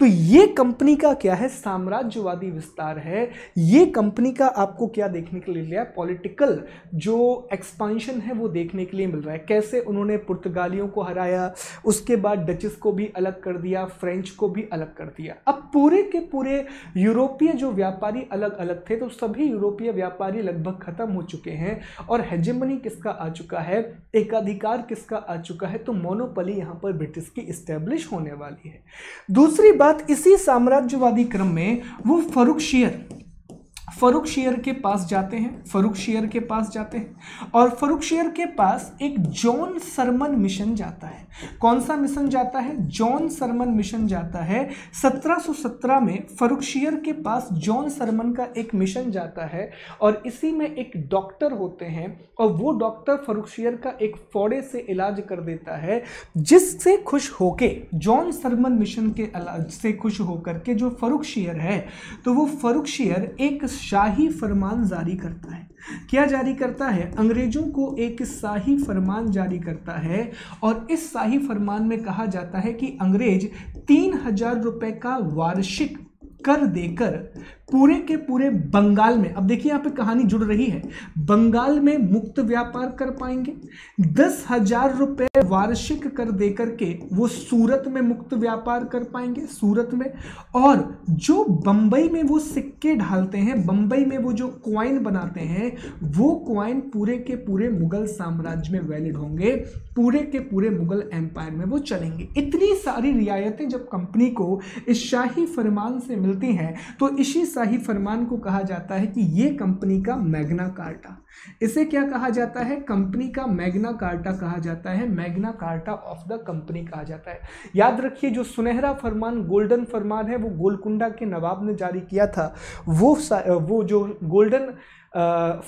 तो ये कंपनी का क्या है साम्राज्यवादी विस्तार है ये कंपनी का आपको क्या देखने के लिए लिया पॉलिटिकल जो एक्सपांशन है वो देखने के लिए मिल रहा है कैसे उन्होंने पुर्तगालियों को हराया उसके बाद डचिस को भी अलग कर दिया फ्रेंच को भी अलग कर दिया अब पूरे के पूरे यूरोपीय जो व्यापारी अलग अलग थे तो सभी यूरोपीय व्यापारी लगभग खत्म हो चुके हैं और हेजमनी किसका आ चुका है एकाधिकार किसका आ चुका है तो मोनोपली यहाँ पर ब्रिटिश की इस्टेब्लिश होने वाली है दूसरा दूसरी बात इसी साम्राज्यवादी क्रम में वो फरुख शेयर फरुख शेयर के पास जाते हैं फरुख शेयर के पास जाते हैं और फरुख शेयर के पास एक जॉन सरमन मिशन जाता है कौन सा मिशन जाता है जॉन सरमन मिशन जाता है 1717 में फरुख शेयर के पास जॉन सरमन का एक मिशन जाता है और इसी में एक डॉक्टर होते हैं और वो डॉक्टर फरुख शेयर का एक फौड़े से इलाज कर देता है जिससे खुश होके जॉन सरमन मिशन के से खुश होकर के जो फरुख शेयर है तो वो फरुख शेयर एक शाही फरमान जारी करता है क्या जारी करता है अंग्रेजों को एक शाही फरमान जारी करता है और इस शाही फरमान में कहा जाता है कि अंग्रेज तीन हजार रुपये का वार्षिक कर देकर पूरे के पूरे बंगाल में अब देखिए यहाँ पे कहानी जुड़ रही है बंगाल में मुक्त व्यापार कर पाएंगे दस हजार रुपये वार्षिक कर देकर के वो सूरत में मुक्त व्यापार कर पाएंगे सूरत में और जो बंबई में वो सिक्के ढालते हैं बंबई में वो जो क्वाइन बनाते हैं वो क्वाइन पूरे के पूरे मुगल साम्राज्य में वैलिड होंगे पूरे के पूरे मुगल एम्पायर में वो चलेंगे इतनी सारी रियायतें जब कंपनी को इस शाही फरमान से मिलती हैं तो इसी शाही फरमान को कहा जाता है कि ये कंपनी का मैग्ना कार्टा इसे क्या कहा जाता है कंपनी का मैग्ना कार्टा कहा जाता है Magna Carta of the company कहा जाता है याद रखिए जो सुनहरा फरमान गोल्डन फरमान है वो गोलकुंडा के नवाब ने जारी किया था वो वो जो गोल्डन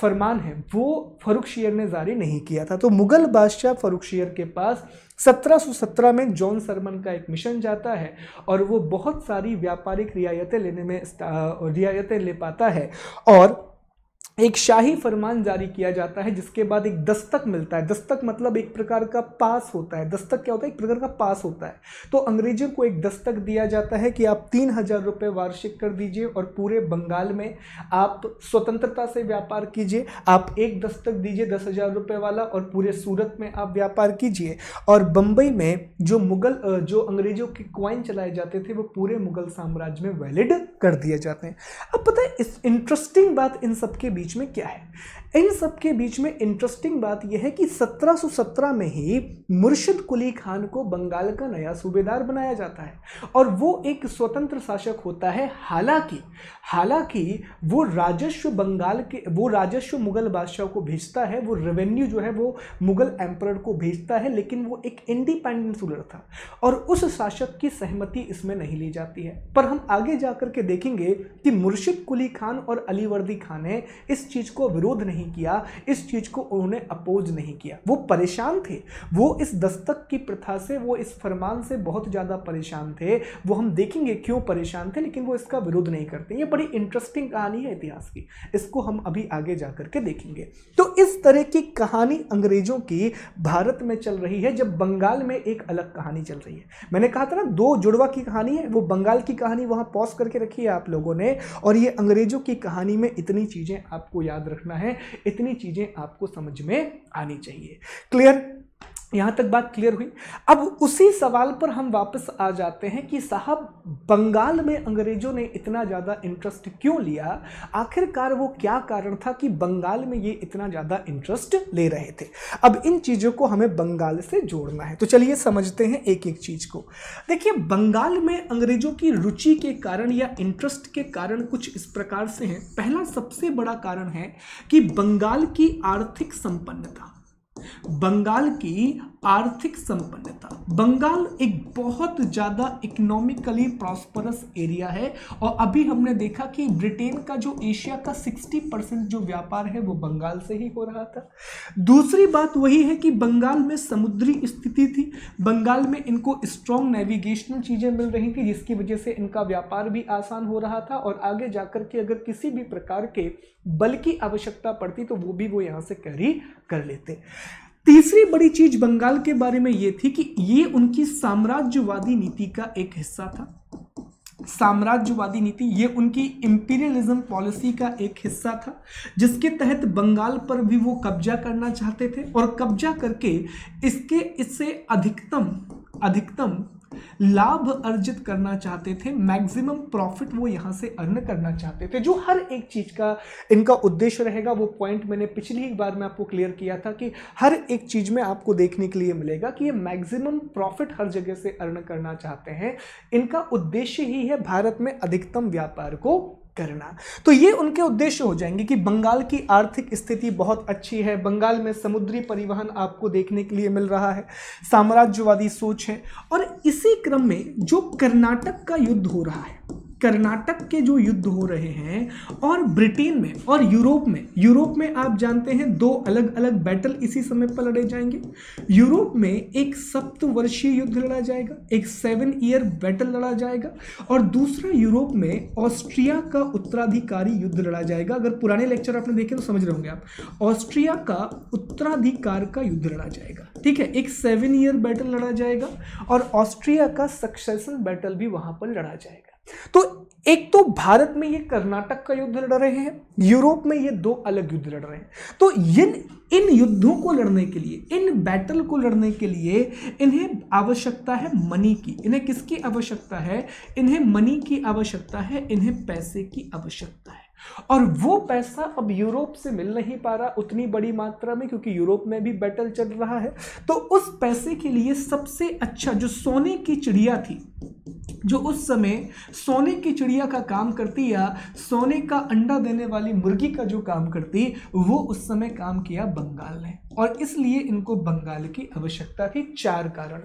फरमान है वो फरुख शेयर ने जारी नहीं किया था तो मुग़ल बादशाह फरुख शेयर के पास 1717 में जॉन सरमन का एक मिशन जाता है और वो बहुत सारी व्यापारिक रियायतें लेने में रियायतें ले पाता है और एक शाही फरमान जारी किया जाता है जिसके बाद एक दस्तक मिलता है दस्तक मतलब एक प्रकार का पास होता है दस्तक क्या होता है एक प्रकार का पास होता है तो अंग्रेजों को एक दस्तक दिया जाता है कि आप तीन हज़ार रुपये वार्षिक कर दीजिए और पूरे बंगाल में आप स्वतंत्रता से व्यापार कीजिए आप एक दस्तक दीजिए दस हज़ार रुपये वाला और पूरे सूरत में आप व्यापार कीजिए और बम्बई में जो मुग़ल जो अंग्रेजों के क्वाइन चलाए जाते थे वो पूरे मुग़ल साम्राज्य में वैलिड कर दिए जाते हैं अब पता है इस इंटरेस्टिंग बात इन सबके बीच बीच में क्या है इन सब के बीच में इंटरेस्टिंग बात यह है कि 1717 में ही मुर्शिद कुली खान को बंगाल का नया सूबेदार बनाया जाता है और वो एक स्वतंत्र शासक होता है हालांकि हालांकि वो राजस्व बंगाल के वो राजस्व मुगल बादशाह को भेजता है वो रेवेन्यू जो है वो मुगल एम्पर को भेजता है लेकिन वो एक इंडिपेंडेंट रूलर था और उस शासक की सहमति इसमें नहीं ली जाती है पर हम आगे जा के देखेंगे कि मुर्शिद कुली खान और अलीवर्दी खान ने इस चीज़ को विरोध नहीं नहीं किया इस चीज़ को उन्होंने अपोज नहीं किया वो परेशान थे वो इस दस्तक की प्रथा से वो इस फरमान से बहुत ज़्यादा परेशान थे वो हम देखेंगे क्यों परेशान थे लेकिन वो इसका विरोध नहीं करते ये बड़ी इंटरेस्टिंग कहानी है इतिहास की इसको हम अभी आगे जा करके देखेंगे तो इस तरह की कहानी अंग्रेजों की भारत में चल रही है जब बंगाल में एक अलग कहानी चल रही है मैंने कहा था ना दो जुड़वा की कहानी है वो बंगाल की कहानी वहाँ पॉज करके रखी है आप लोगों ने और ये अंग्रेजों की कहानी में इतनी चीज़ें आपको याद रखना है इतनी चीजें आपको समझ में आनी चाहिए क्लियर यहाँ तक बात क्लियर हुई अब उसी सवाल पर हम वापस आ जाते हैं कि साहब बंगाल में अंग्रेज़ों ने इतना ज़्यादा इंटरेस्ट क्यों लिया आखिरकार वो क्या कारण था कि बंगाल में ये इतना ज़्यादा इंटरेस्ट ले रहे थे अब इन चीज़ों को हमें बंगाल से जोड़ना है तो चलिए समझते हैं एक एक चीज़ को देखिए बंगाल में अंग्रेज़ों की रुचि के कारण या इंटरेस्ट के कारण कुछ इस प्रकार से हैं पहला सबसे बड़ा कारण है कि बंगाल की आर्थिक संपन्नता बंगाल की आर्थिक संपन्नता बंगाल एक बहुत ज़्यादा इकोनॉमिकली प्रॉस्परस एरिया है और अभी हमने देखा कि ब्रिटेन का जो एशिया का 60 परसेंट जो व्यापार है वो बंगाल से ही हो रहा था दूसरी बात वही है कि बंगाल में समुद्री स्थिति थी बंगाल में इनको स्ट्रॉन्ग नेविगेशनल चीज़ें मिल रही थी जिसकी वजह से इनका व्यापार भी आसान हो रहा था और आगे जाकर के अगर किसी भी प्रकार के बल की आवश्यकता पड़ती तो वो भी वो यहाँ से कैरी कर लेते तीसरी बड़ी चीज बंगाल के बारे में यह थी कि ये उनकी साम्राज्यवादी नीति का एक हिस्सा था साम्राज्यवादी नीति ये उनकी इंपीरियलिज्म पॉलिसी का एक हिस्सा था जिसके तहत बंगाल पर भी वो कब्जा करना चाहते थे और कब्जा करके इसके इससे अधिकतम अधिकतम लाभ अर्जित करना चाहते थे मैक्सिमम प्रॉफिट वो यहां से अर्न करना चाहते थे जो हर एक चीज़ का इनका उद्देश्य रहेगा वो पॉइंट मैंने पिछली एक बार में आपको क्लियर किया था कि हर एक चीज़ में आपको देखने के लिए मिलेगा कि ये मैक्सिमम प्रॉफिट हर जगह से अर्न करना चाहते हैं इनका उद्देश्य ही है भारत में अधिकतम व्यापार को करना तो ये उनके उद्देश्य हो जाएंगे कि बंगाल की आर्थिक स्थिति बहुत अच्छी है बंगाल में समुद्री परिवहन आपको देखने के लिए मिल रहा है साम्राज्यवादी सोच है और इसी क्रम में जो कर्नाटक का युद्ध हो रहा है कर्नाटक के जो युद्ध हो रहे हैं और ब्रिटेन में और यूरोप में यूरोप में आप जानते हैं दो अलग अलग बैटल इसी समय पर लड़े जाएंगे यूरोप में एक सप्तवर्षीय युद्ध लड़ा जाएगा एक सेवन ईयर बैटल लड़ा जाएगा और दूसरा यूरोप में ऑस्ट्रिया का उत्तराधिकारी युद्ध लड़ा जाएगा अगर पुराने लेक्चर आपने देखे तो समझ रहे होंगे आप ऑस्ट्रिया का उत्तराधिकार का युद्ध लड़ा जाएगा ठीक है एक सेवन ईयर बैटल लड़ा जाएगा और ऑस्ट्रिया का सक्सेसन बैटल भी वहाँ पर लड़ा जाएगा तो एक तो भारत में ये कर्नाटक का युद्ध लड़ रहे हैं यूरोप में ये दो अलग युद्ध लड़ रहे हैं तो इन इन युद्धों को लड़ने के लिए इन बैटल को लड़ने के लिए इन्हें आवश्यकता है मनी की इन्हें किसकी आवश्यकता है इन्हें मनी की आवश्यकता है इन्हें पैसे की आवश्यकता है और वो पैसा अब यूरोप से मिल नहीं पा रहा उतनी बड़ी मात्रा में क्योंकि यूरोप में भी बैटल चल रहा है तो उस पैसे के लिए सबसे अच्छा जो सोने की चिड़िया थी जो उस समय सोने की चिड़िया का काम करती या सोने का अंडा देने वाली मुर्गी का जो काम करती वो उस समय काम किया बंगाल ने और इसलिए इनको बंगाल की आवश्यकता थी चार कारण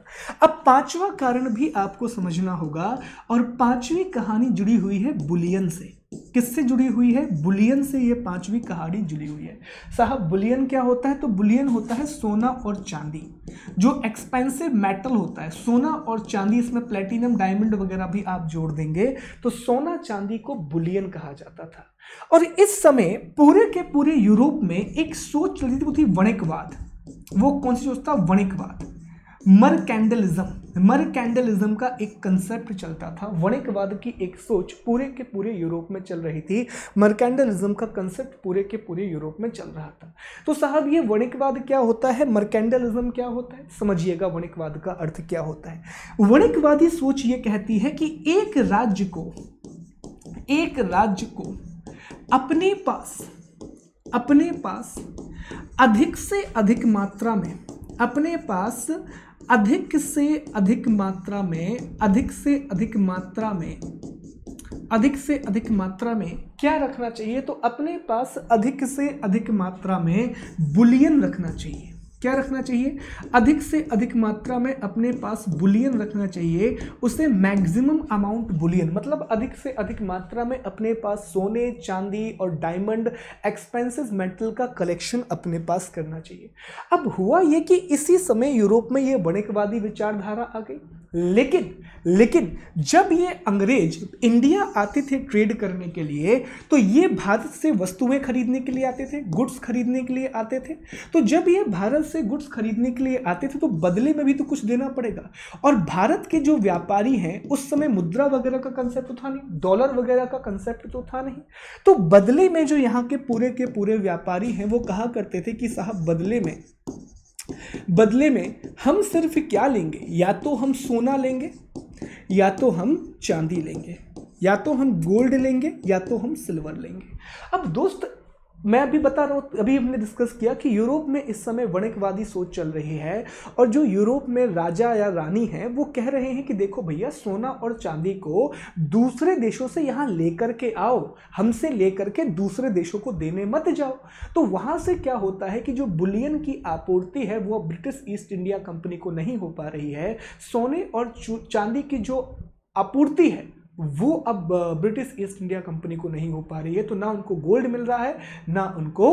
अब पांचवा कारण भी आपको समझना होगा और पांचवी कहानी जुड़ी हुई है बुलियन से किससे जुड़ी हुई है बुलियन से ये पांचवी कहानी जुड़ी हुई है साहब बुलियन क्या होता है तो बुलियन होता है सोना और चांदी जो एक्सपेंसिव मेटल होता है सोना और चांदी इसमें प्लेटिनम डायमंड वगैरह भी आप जोड़ देंगे तो सोना चांदी को बुलियन कहा जाता था और इस समय पूरे के पूरे यूरोप में एक सोच चलती थी वो थी वणिकवाद वो कौन सी सोच था वणिकवाद कैंडलिज्म मरकैंडलिज्म का एक कंसेप्ट चलता था वणिकवाद की एक सोच पूरे के पूरे यूरोप में चल रही थी मरकैंडलिज्म का कंसेप्ट पूरे के पूरे यूरोप में चल रहा था तो साहब ये वणिकवाद क्या होता है मरकैंडलिज्म क्या होता है समझिएगा वणिकवाद का अर्थ क्या होता है वणिकवादी सोच ये कहती है कि एक राज्य को एक राज्य को अपने पास अपने पास अधिक से अधिक मात्रा में अपने पास अधिक से अधिक मात्रा में अधिक से अधिक मात्रा में अधिक से अधिक मात्रा में क्या रखना चाहिए तो अपने पास अधिक से अधिक मात्रा में बुलियन रखना चाहिए क्या रखना चाहिए अधिक से अधिक मात्रा में अपने पास बुलियन रखना चाहिए उसे मैक्सिमम अमाउंट बुलियन मतलब अधिक से अधिक मात्रा में अपने पास सोने चांदी और डायमंड एक्सपेंसिव मेटल का कलेक्शन अपने पास करना चाहिए अब हुआ ये कि इसी समय यूरोप में ये वणिकवादी विचारधारा आ गई लेकिन लेकिन जब ये अंग्रेज इंडिया आते थे ट्रेड करने के लिए तो ये भारत से वस्तुएं खरीदने के लिए आते थे गुड्स खरीदने के लिए आते थे तो जब ये भारत से गुड्स खरीदने के लिए आते थे तो बदले में भी तो कुछ देना पड़ेगा और भारत के जो व्यापारी हैं उस समय मुद्रा वगैरह का कंसेप्ट तो था नहीं डॉलर वगैरह का कंसेप्ट तो था नहीं तो बदले में जो यहाँ के पूरे के पूरे व्यापारी हैं वो कहा करते थे कि साहब बदले में बदले में हम सिर्फ क्या लेंगे या तो हम सोना लेंगे या तो हम चांदी लेंगे या तो हम गोल्ड लेंगे या तो हम सिल्वर लेंगे अब दोस्त मैं अभी बता रहा हूँ अभी हमने डिस्कस किया कि यूरोप में इस समय वणिकवादी सोच चल रही है और जो यूरोप में राजा या रानी हैं वो कह रहे हैं कि देखो भैया सोना और चांदी को दूसरे देशों से यहाँ लेकर के आओ हमसे लेकर के दूसरे देशों को देने मत जाओ तो वहाँ से क्या होता है कि जो बुलियन की आपूर्ति है वो ब्रिटिश ईस्ट इंडिया कंपनी को नहीं हो पा रही है सोने और चांदी की जो आपूर्ति है वो अब ब्रिटिश ईस्ट इंडिया कंपनी को नहीं हो पा रही है तो ना उनको गोल्ड मिल रहा है ना उनको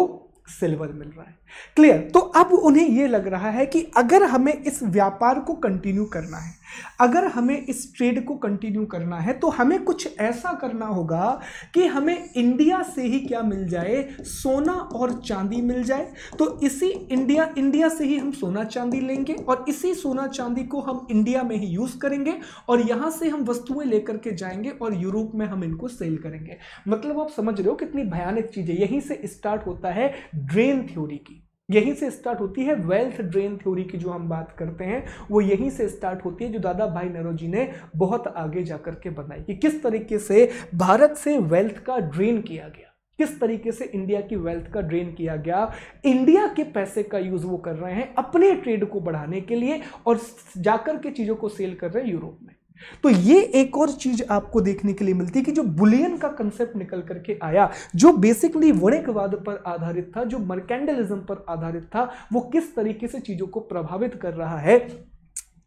सिल्वर मिल रहा है क्लियर तो अब उन्हें यह लग रहा है कि अगर हमें इस व्यापार को कंटिन्यू करना है अगर हमें इस ट्रेड को कंटिन्यू करना है तो हमें कुछ ऐसा करना होगा कि हमें इंडिया से ही क्या मिल जाए सोना और चांदी मिल जाए तो इसी इंडिया इंडिया से ही हम सोना चांदी लेंगे और इसी सोना चांदी को हम इंडिया में ही यूज़ करेंगे और यहाँ से हम वस्तुएं लेकर के जाएंगे और यूरोप में हम इनको सेल करेंगे मतलब आप समझ रहे हो कितनी भयानक चीज़ है यहीं से स्टार्ट होता है ड्रेन थ्योरी की यहीं से स्टार्ट होती है वेल्थ ड्रेन थ्योरी की जो हम बात करते हैं वो यहीं से स्टार्ट होती है जो दादा भाई नरोजी ने बहुत आगे जाकर के बनाई कि किस तरीके से भारत से वेल्थ का ड्रेन किया गया किस तरीके से इंडिया की वेल्थ का ड्रेन किया गया इंडिया के पैसे का यूज़ वो कर रहे हैं अपने ट्रेड को बढ़ाने के लिए और जाकर के चीज़ों को सेल कर रहे हैं यूरोप में तो ये एक और चीज आपको देखने के लिए मिलती है कि जो बुलियन का कंसेप्ट निकल करके आया जो बेसिकली वणिकवाद पर आधारित था जो मर्केंडलिज्म पर आधारित था वो किस तरीके से चीजों को प्रभावित कर रहा है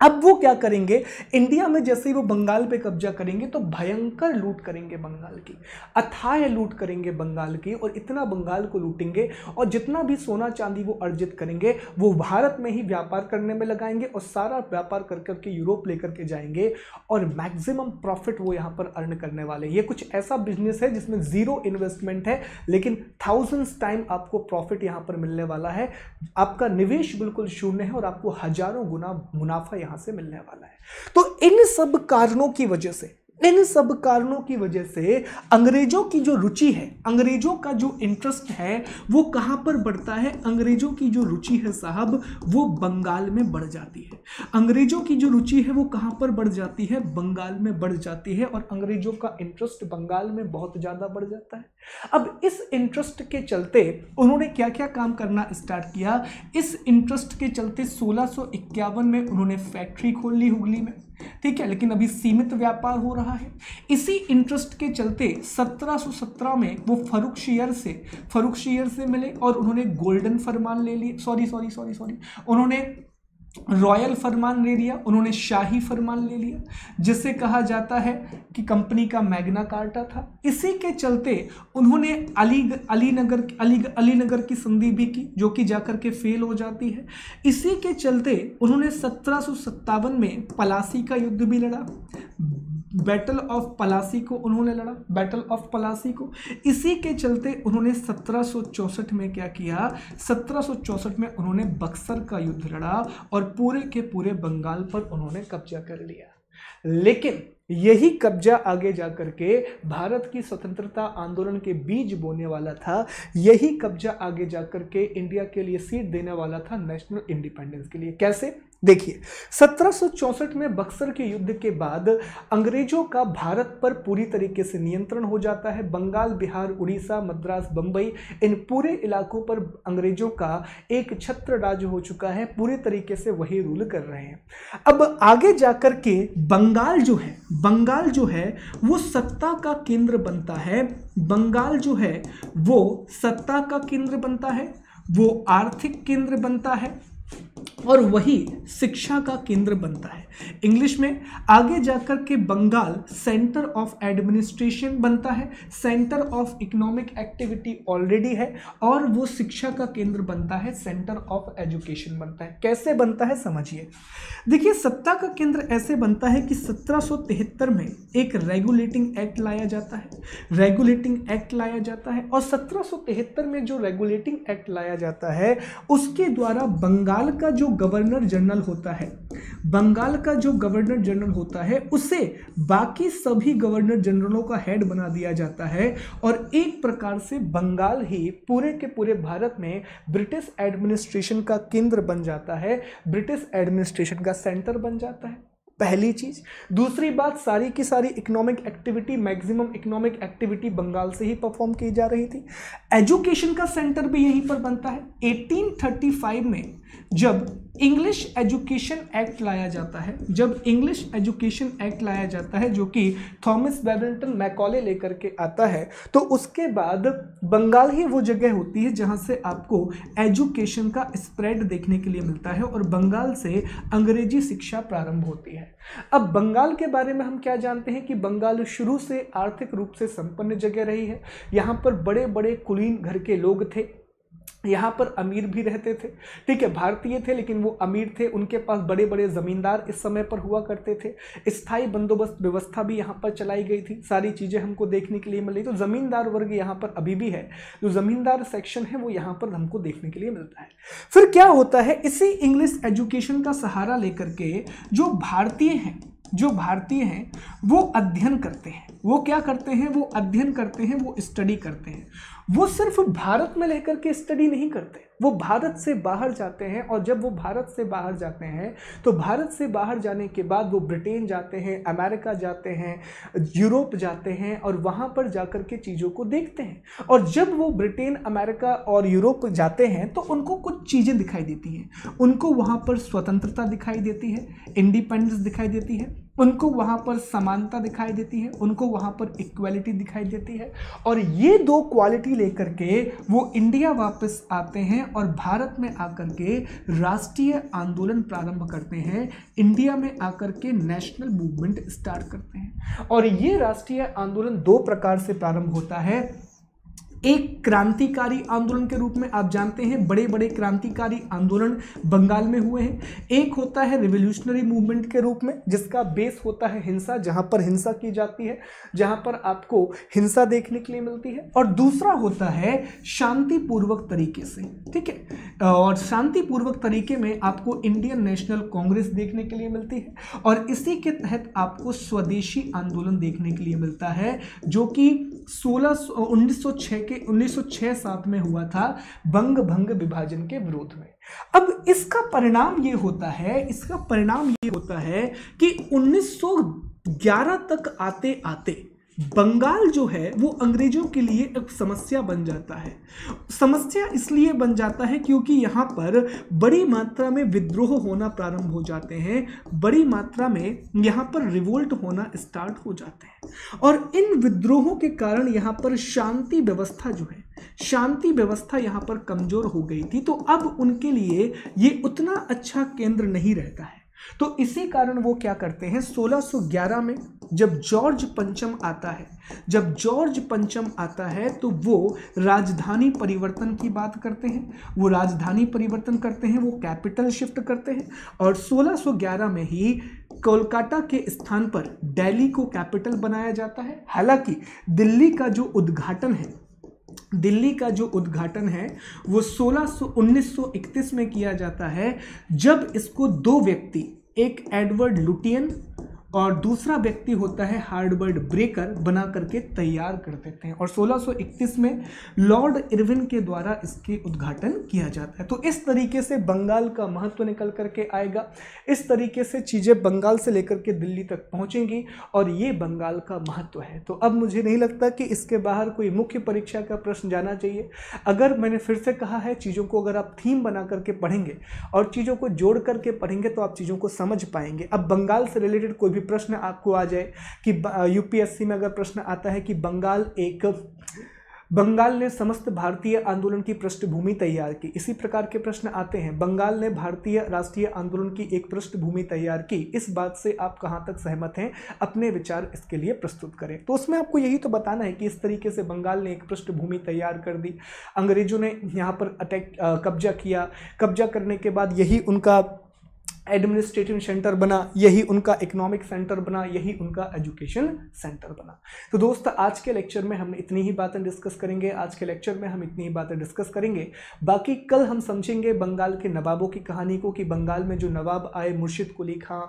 अब वो क्या करेंगे इंडिया में जैसे ही वो बंगाल पे कब्जा करेंगे तो भयंकर लूट करेंगे बंगाल की अथाह लूट करेंगे बंगाल की और इतना बंगाल को लूटेंगे और जितना भी सोना चांदी वो अर्जित करेंगे वो भारत में ही व्यापार करने में लगाएंगे और सारा व्यापार कर करके यूरोप लेकर के जाएंगे और मैक्सिमम प्रॉफिट वो यहाँ पर अर्न करने वाले ये कुछ ऐसा बिजनेस है जिसमें ज़ीरो इन्वेस्टमेंट है लेकिन थाउजेंड्स टाइम आपको प्रॉफिट यहाँ पर मिलने वाला है आपका निवेश बिल्कुल शून्य है और आपको हज़ारों गुना मुनाफा यहां से मिलने वाला है तो इन सब कारणों की वजह से इन सब कारणों की वजह से अंग्रेजों की जो रुचि है अंग्रेजों का जो इंटरेस्ट है वो कहाँ पर बढ़ता है अंग्रेजों की जो रुचि है साहब वो बंगाल में बढ़ जाती है अंग्रेजों की जो रुचि है वो कहाँ पर बढ़ जाती है बंगाल में बढ़ जाती है और अंग्रेजों का इंटरेस्ट बंगाल में बहुत ज़्यादा बढ़ जाता है अब इस इंटरेस्ट के चलते उन्होंने क्या क्या काम करना स्टार्ट किया इस इंटरेस्ट के चलते सोलह में उन्होंने फैक्ट्री खोल ली हुगली में ठीक है लेकिन अभी सीमित व्यापार हो रहा है इसी इंटरेस्ट के चलते 1717 में वो फरुक शेयर से फरुक शेयर से मिले और उन्होंने गोल्डन फरमान ले लिए सॉरी सॉरी सॉरी सॉरी उन्होंने रॉयल फरमान ले लिया उन्होंने शाही फरमान ले लिया जिसे कहा जाता है कि कंपनी का मैग्ना कार्टा था इसी के चलते उन्होंने अली अली नगर अली अली नगर की संधि भी की जो कि जाकर के फेल हो जाती है इसी के चलते उन्होंने सत्रह में पलासी का युद्ध भी लड़ा बैटल ऑफ पलासी को उन्होंने लड़ा बैटल ऑफ पलासी को इसी के चलते उन्होंने सत्रह में क्या किया सत्रह में उन्होंने बक्सर का युद्ध लड़ा और पूरे के पूरे बंगाल पर उन्होंने कब्जा कर लिया लेकिन यही कब्जा आगे जा करके भारत की स्वतंत्रता आंदोलन के बीज बोने वाला था यही कब्जा आगे जा करके इंडिया के लिए सीट देने वाला था नेशनल इंडिपेंडेंस के लिए कैसे देखिए सत्रह में बक्सर के युद्ध के बाद अंग्रेजों का भारत पर पूरी तरीके से नियंत्रण हो जाता है बंगाल बिहार उड़ीसा मद्रास बंबई इन पूरे इलाकों पर अंग्रेजों का एक छत्र राज हो चुका है पूरे तरीके से वही रूल कर रहे हैं अब आगे जाकर के बंगाल जो है बंगाल जो है वो सत्ता का केंद्र बनता है बंगाल जो है वो सत्ता का केंद्र बनता है वो आर्थिक केंद्र बनता है और वही शिक्षा का केंद्र बनता है इंग्लिश में आगे जाकर के बंगाल सेंटर ऑफ एडमिनिस्ट्रेशन बनता है centre of economic activity already है और वो शिक्षा का केंद्र बनता है सेंटर ऑफ एजुकेशन बनता है कैसे बनता है समझिए देखिए सत्ता का केंद्र ऐसे बनता है कि सत्रह में एक रेगुलेटिंग एक्ट लाया जाता है रेगुलेटिंग एक्ट लाया जाता है और सत्रह में जो रेगुलेटिंग एक्ट लाया जाता है उसके द्वारा बंगाल का जो गवर्नर जनरल होता है बंगाल का जो गवर्नर जनरल होता है उसे बाकी सभी गवर्नर जनरलों का हेड बना दिया जाता है और एक प्रकार से बंगाल ही पूरे के पूरे भारत में ब्रिटिश एडमिनिस्ट्रेशन का केंद्र बन जाता है ब्रिटिश एडमिनिस्ट्रेशन का सेंटर बन जाता है पहली चीज़ दूसरी बात सारी की सारी economic activity maximum economic activity Bengal से ही परफॉर्म की जा रही थी एजुकेशन का सेंटर भी यहीं पर बनता है 1835 में जब इंग्लिश एजुकेशन एक्ट लाया जाता है जब इंग्लिश एजुकेशन एक्ट लाया जाता है जो कि थॉमस बेबिल्टन मैकॉले लेकर के आता है तो उसके बाद बंगाल ही वो जगह होती है जहाँ से आपको एजुकेशन का स्प्रेड देखने के लिए मिलता है और बंगाल से अंग्रेजी शिक्षा प्रारंभ होती है अब बंगाल के बारे में हम क्या जानते हैं कि बंगाल शुरू से आर्थिक रूप से संपन्न जगह रही है यहाँ पर बड़े बड़े कुलीन घर के लोग थे यहाँ पर अमीर भी रहते थे ठीक है भारतीय थे लेकिन वो अमीर थे उनके पास बड़े बड़े ज़मींदार इस समय पर हुआ करते थे स्थायी बंदोबस्त व्यवस्था भी यहाँ पर चलाई गई थी सारी चीज़ें हमको देखने के लिए मिल रही तो ज़मींदार वर्ग यहाँ पर अभी भी है जो ज़मींदार सेक्शन है वो यहाँ पर हमको देखने के लिए मिलता है फिर क्या होता है इसी इंग्लिश एजुकेशन का सहारा लेकर के जो भारतीय हैं जो भारतीय हैं वो अध्ययन करते हैं वो क्या करते हैं वो अध्ययन करते हैं वो स्टडी करते हैं वो सिर्फ भारत में रह करके स्टडी नहीं करते वो भारत से बाहर जाते हैं और जब वो भारत से बाहर जाते हैं तो भारत से बाहर जाने के बाद वो ब्रिटेन जाते हैं अमेरिका जाते हैं यूरोप जाते हैं और वहाँ पर जाकर के चीज़ों को देखते हैं और जब वो ब्रिटेन अमेरिका और यूरोप जाते हैं तो उनको कुछ चीज़ें दिखाई देती हैं उनको वहाँ पर स्वतंत्रता दिखाई देती है इंडिपेंडेंस दिखाई देती है उनको वहाँ पर समानता दिखाई देती है उनको वहाँ पर इक्वलिटी दिखाई देती है और ये दो क्वालिटी लेकर के वो इंडिया वापस आते हैं और भारत में आकर के राष्ट्रीय आंदोलन प्रारंभ करते हैं इंडिया में आकर के नेशनल मूवमेंट स्टार्ट करते हैं और ये राष्ट्रीय आंदोलन दो प्रकार से प्रारंभ होता है एक क्रांतिकारी आंदोलन के रूप में आप जानते हैं बड़े बड़े क्रांतिकारी आंदोलन बंगाल में हुए हैं एक होता है रिवोल्यूशनरी मूवमेंट के रूप में जिसका बेस होता है हिंसा जहां पर हिंसा की जाती है जहां पर आपको हिंसा देखने के लिए मिलती है और दूसरा होता है शांतिपूर्वक तरीके से ठीक है और शांतिपूर्वक तरीके में आपको इंडियन नेशनल कांग्रेस देखने के लिए मिलती है और इसी के तहत आपको स्वदेशी आंदोलन देखने के लिए मिलता है जो कि सोलह उन्नीस लेके 1906 सात में हुआ था बंग भंग विभाजन के विरोध में अब इसका परिणाम ये होता है इसका परिणाम ये होता है कि 1911 तक आते आते बंगाल जो है वो अंग्रेजों के लिए एक समस्या बन जाता है समस्या इसलिए बन जाता है क्योंकि यहाँ पर बड़ी मात्रा में विद्रोह होना प्रारंभ हो जाते हैं बड़ी मात्रा में यहाँ पर रिवोल्ट होना स्टार्ट हो जाते हैं और इन विद्रोहों के कारण यहाँ पर शांति व्यवस्था जो है शांति व्यवस्था यहाँ पर कमज़ोर हो गई थी तो अब उनके लिए ये उतना अच्छा केंद्र नहीं रहता है तो इसी कारण वो क्या करते हैं 1611 में जब जॉर्ज पंचम आता है जब जॉर्ज पंचम आता है तो वो राजधानी परिवर्तन की बात करते हैं वो राजधानी परिवर्तन करते हैं वो कैपिटल शिफ्ट करते हैं और 1611 में ही कोलकाता के स्थान पर दिल्ली को कैपिटल बनाया जाता है हालांकि दिल्ली का जो उद्घाटन है दिल्ली का जो उद्घाटन है वो 1600 1931 में किया जाता है जब इसको दो व्यक्ति एक एडवर्ड लुटियन और दूसरा व्यक्ति होता है हार्डबर्ड ब्रेकर बना करके तैयार कर देते हैं और 1631 में लॉर्ड इरविन के द्वारा इसके उद्घाटन किया जाता है तो इस तरीके से बंगाल का महत्व निकल करके आएगा इस तरीके से चीज़ें बंगाल से लेकर के दिल्ली तक पहुँचेंगी और ये बंगाल का महत्व है तो अब मुझे नहीं लगता कि इसके बाहर कोई मुख्य परीक्षा का प्रश्न जाना चाहिए अगर मैंने फिर से कहा है चीज़ों को अगर आप थीम बना करके पढ़ेंगे और चीज़ों को जोड़ करके पढ़ेंगे तो आप चीज़ों को समझ पाएंगे अब बंगाल से रिलेटेड कोई भी प्रश्न आपको आ जाए कि यूपीएससी में अगर प्रश्न आता है कि बंगाल एक बंगाल ने समस्त भारतीय आंदोलन की पृष्ठभूमि तैयार की इसी प्रकार के प्रश्न आते हैं बंगाल ने भारतीय राष्ट्रीय आंदोलन की एक पृष्ठभूमि तैयार की इस बात से आप कहाँ तक सहमत हैं अपने विचार इसके लिए प्रस्तुत करें तो उसमें आपको यही तो बताना है कि इस तरीके से बंगाल ने एक पृष्ठभूमि तैयार कर दी अंग्रेजों ने यहाँ पर अटैक कब्जा किया कब्जा करने के बाद यही उनका एडमिनिस्ट्रेटिव सेंटर बना यही उनका इकोनॉमिक सेंटर बना यही उनका एजुकेशन सेंटर बना तो दोस्त आज के लेक्चर में हम इतनी ही बातें डिस्कस करेंगे आज के लेक्चर में हम इतनी ही बातें डिस्कस करेंगे बाकी कल हम समझेंगे बंगाल के नवाबों की कहानी को कि बंगाल में जो नवाब आए मुर्शिद कुली खां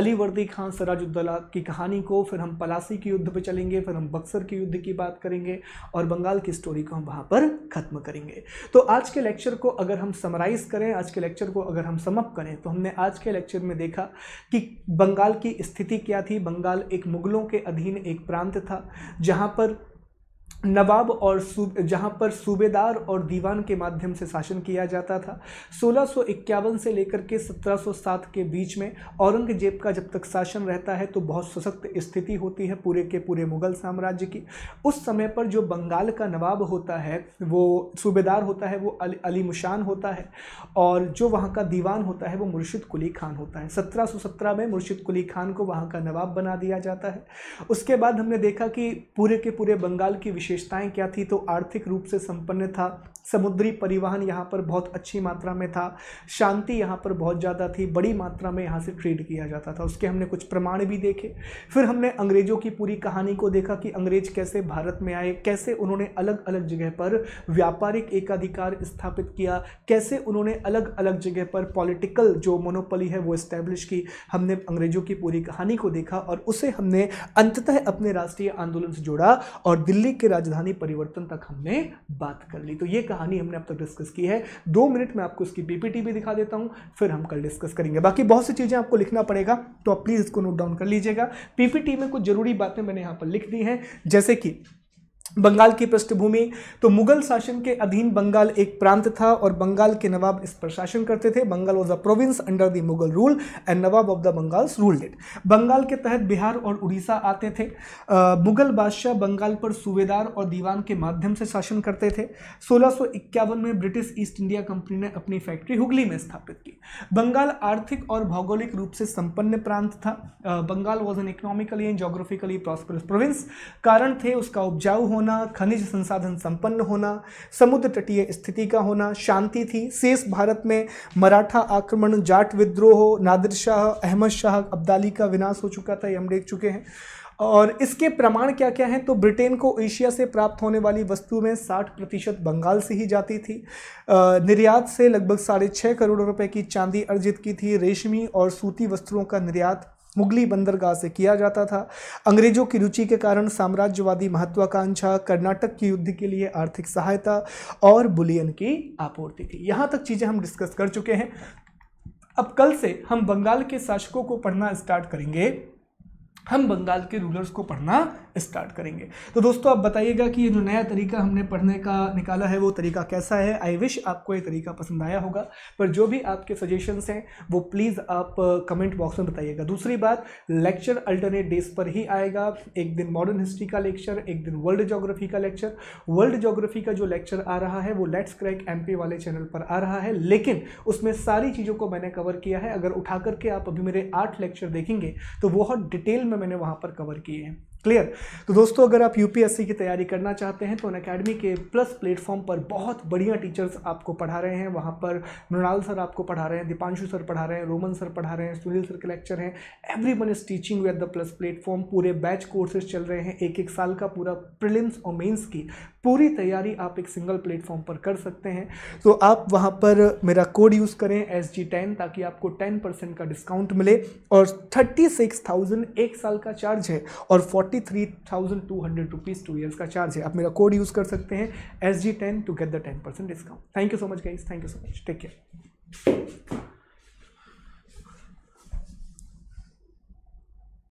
अली वर्दी खां सराजुद्दौला की कहानी को फिर हम पलासी के युद्ध पर चलेंगे फिर हम बक्सर के युद्ध की बात करेंगे और बंगाल की स्टोरी को हम वहाँ पर ख़त्म करेंगे तो आज के लेक्चर को अगर हम समराइज़ करें आज के लेक्चर को अगर हम समअप करें तो हमने आज के लेक्चर में देखा कि बंगाल की स्थिति क्या थी बंगाल एक मुग़लों के अधीन एक प्रांत था जहाँ पर नवाब और जहाँ पर सूबेदार और दीवान के माध्यम से शासन किया जाता था 1651 से लेकर के 1707 के बीच में औरंगजेब का जब तक शासन रहता है तो बहुत सशक्त स्थिति होती है पूरे के पूरे मुगल साम्राज्य की उस समय पर जो बंगाल का नवाब होता है वो सूबेदार होता है वो अली, अली मुशान होता है और जो वहाँ का दीवान होता है वो मुर्शिद कुली खान होता है सत्रह में मुर्शिद कुली खान को वहाँ का नवाब बना दिया जाता है उसके बाद हमने देखा कि पूरे के पूरे बंगाल की विशेषताएं क्या थी तो आर्थिक रूप से संपन्न था समुद्री परिवहन यहाँ पर बहुत अच्छी मात्रा में था शांति यहाँ पर बहुत ज़्यादा थी बड़ी मात्रा में यहाँ से ट्रेड किया जाता था उसके हमने कुछ प्रमाण भी देखे फिर हमने अंग्रेज़ों की पूरी कहानी को देखा कि अंग्रेज कैसे भारत में आए कैसे उन्होंने अलग अलग जगह पर व्यापारिक एकाधिकार स्थापित किया कैसे उन्होंने अलग अलग जगह पर पॉलिटिकल जो मोनोपली है वो इस्टेब्लिश की हमने अंग्रेज़ों की पूरी कहानी को देखा और उसे हमने अंततः अपने राष्ट्रीय आंदोलन से जोड़ा और दिल्ली के राजधानी परिवर्तन तक हमने बात कर ली तो ये कहानी हमने अब तक डिस्कस की है दो मिनट में आपको इसकी पीपीटी भी दिखा देता हूँ फिर हम कल डिस्कस करेंगे बाकी बहुत सी चीज़ें आपको लिखना पड़ेगा तो आप प्लीज़ इसको नोट डाउन कर लीजिएगा पीपीटी में कुछ ज़रूरी बातें मैंने यहाँ पर लिख दी हैं जैसे कि बंगाल की पृष्ठभूमि तो मुगल शासन के अधीन बंगाल एक प्रांत था और बंगाल के नवाब इस पर शासन करते थे Bengal was a province under the Mughal rule and nawab of the Bengals ruled it Bengal के तहत बिहार और उड़ीसा आते थे आ, मुगल बादशाह बंगाल पर सूबेदार और दीवान के माध्यम से शासन करते थे सोलह में ब्रिटिश ईस्ट इंडिया कंपनी ने अपनी फैक्ट्री हुगली में स्थापित की बंगाल आर्थिक और भौगोलिक रूप से संपन्न प्रांत था uh, Bengal was an economically and geographically prosperous province कारण थे उसका उपजाऊ होना खनिज संसाधन संपन्न होना समुद्र तटीय स्थिति का होना शांति थी शेष भारत में मराठा आक्रमण जाट विद्रोह नादिर शाह अहमद शाह अब्दाली का विनाश हो चुका था ये हम देख चुके हैं और इसके प्रमाण क्या क्या हैं तो ब्रिटेन को एशिया से प्राप्त होने वाली वस्तु में 60 प्रतिशत बंगाल से ही जाती थी निर्यात से लगभग साढ़े छः करोड़ रुपए की चांदी अर्जित की थी रेशमी और सूती वस्त्रों का निर्यात मुगली बंदरगाह से किया जाता था अंग्रेजों की रुचि के कारण साम्राज्यवादी महत्वाकांक्षा कर्नाटक के युद्ध के लिए आर्थिक सहायता और बुलियन की आपूर्ति थी यहाँ तक चीज़ें हम डिस्कस कर चुके हैं अब कल से हम बंगाल के शासकों को पढ़ना स्टार्ट करेंगे हम बंगाल के रूलर्स को पढ़ना स्टार्ट करेंगे तो दोस्तों आप बताइएगा कि ये जो नया तरीका हमने पढ़ने का निकाला है वो तरीका कैसा है आई विश आपको ये तरीका पसंद आया होगा पर जो भी आपके सजेशंस हैं वो प्लीज़ आप कमेंट बॉक्स में बताइएगा दूसरी बात लेक्चर अल्टरनेट डेज पर ही आएगा एक दिन मॉडर्न हिस्ट्री का लेक्चर एक दिन वर्ल्ड जोग्राफी का लेक्चर वर्ल्ड जोग्राफी का जो लेक्चर आ रहा है वो लेट्स क्रैक एम वाले चैनल पर आ रहा है लेकिन उसमें सारी चीज़ों को मैंने कवर किया है अगर उठा करके आप अभी मेरे आठ लेक्चर देखेंगे तो बहुत डिटेल में मैंने वहाँ पर कवर किए हैं क्लियर तो दोस्तों अगर आप यूपीएससी की तैयारी करना चाहते हैं तो उन अकेडमी के प्लस प्लेटफॉर्म पर बहुत बढ़िया टीचर्स आपको पढ़ा रहे हैं वहाँ पर मृणाल सर आपको पढ़ा रहे हैं दीपांशु सर पढ़ा रहे हैं रोमन सर पढ़ा रहे हैं सुनील सर के लेक्चर हैं everyone is teaching with the plus platform पूरे बैच कोर्सेज चल रहे हैं एक एक साल का पूरा प्रिलिम्स और मेन्स की पूरी तैयारी आप एक सिंगल प्लेटफॉर्म पर कर सकते हैं तो आप वहाँ पर मेरा कोड यूज़ करें एस जी टेन ताकि आपको टेन परसेंट का डिस्काउंट मिले और थर्टी सिक्स थाउजेंड एक साल का चार्ज है और forty three thousand two hundred rupees two years का चार्ज है आप मेरा कोड यूज़ कर सकते हैं S G ten to get the ten percent discount thank you so much guys thank you so much take care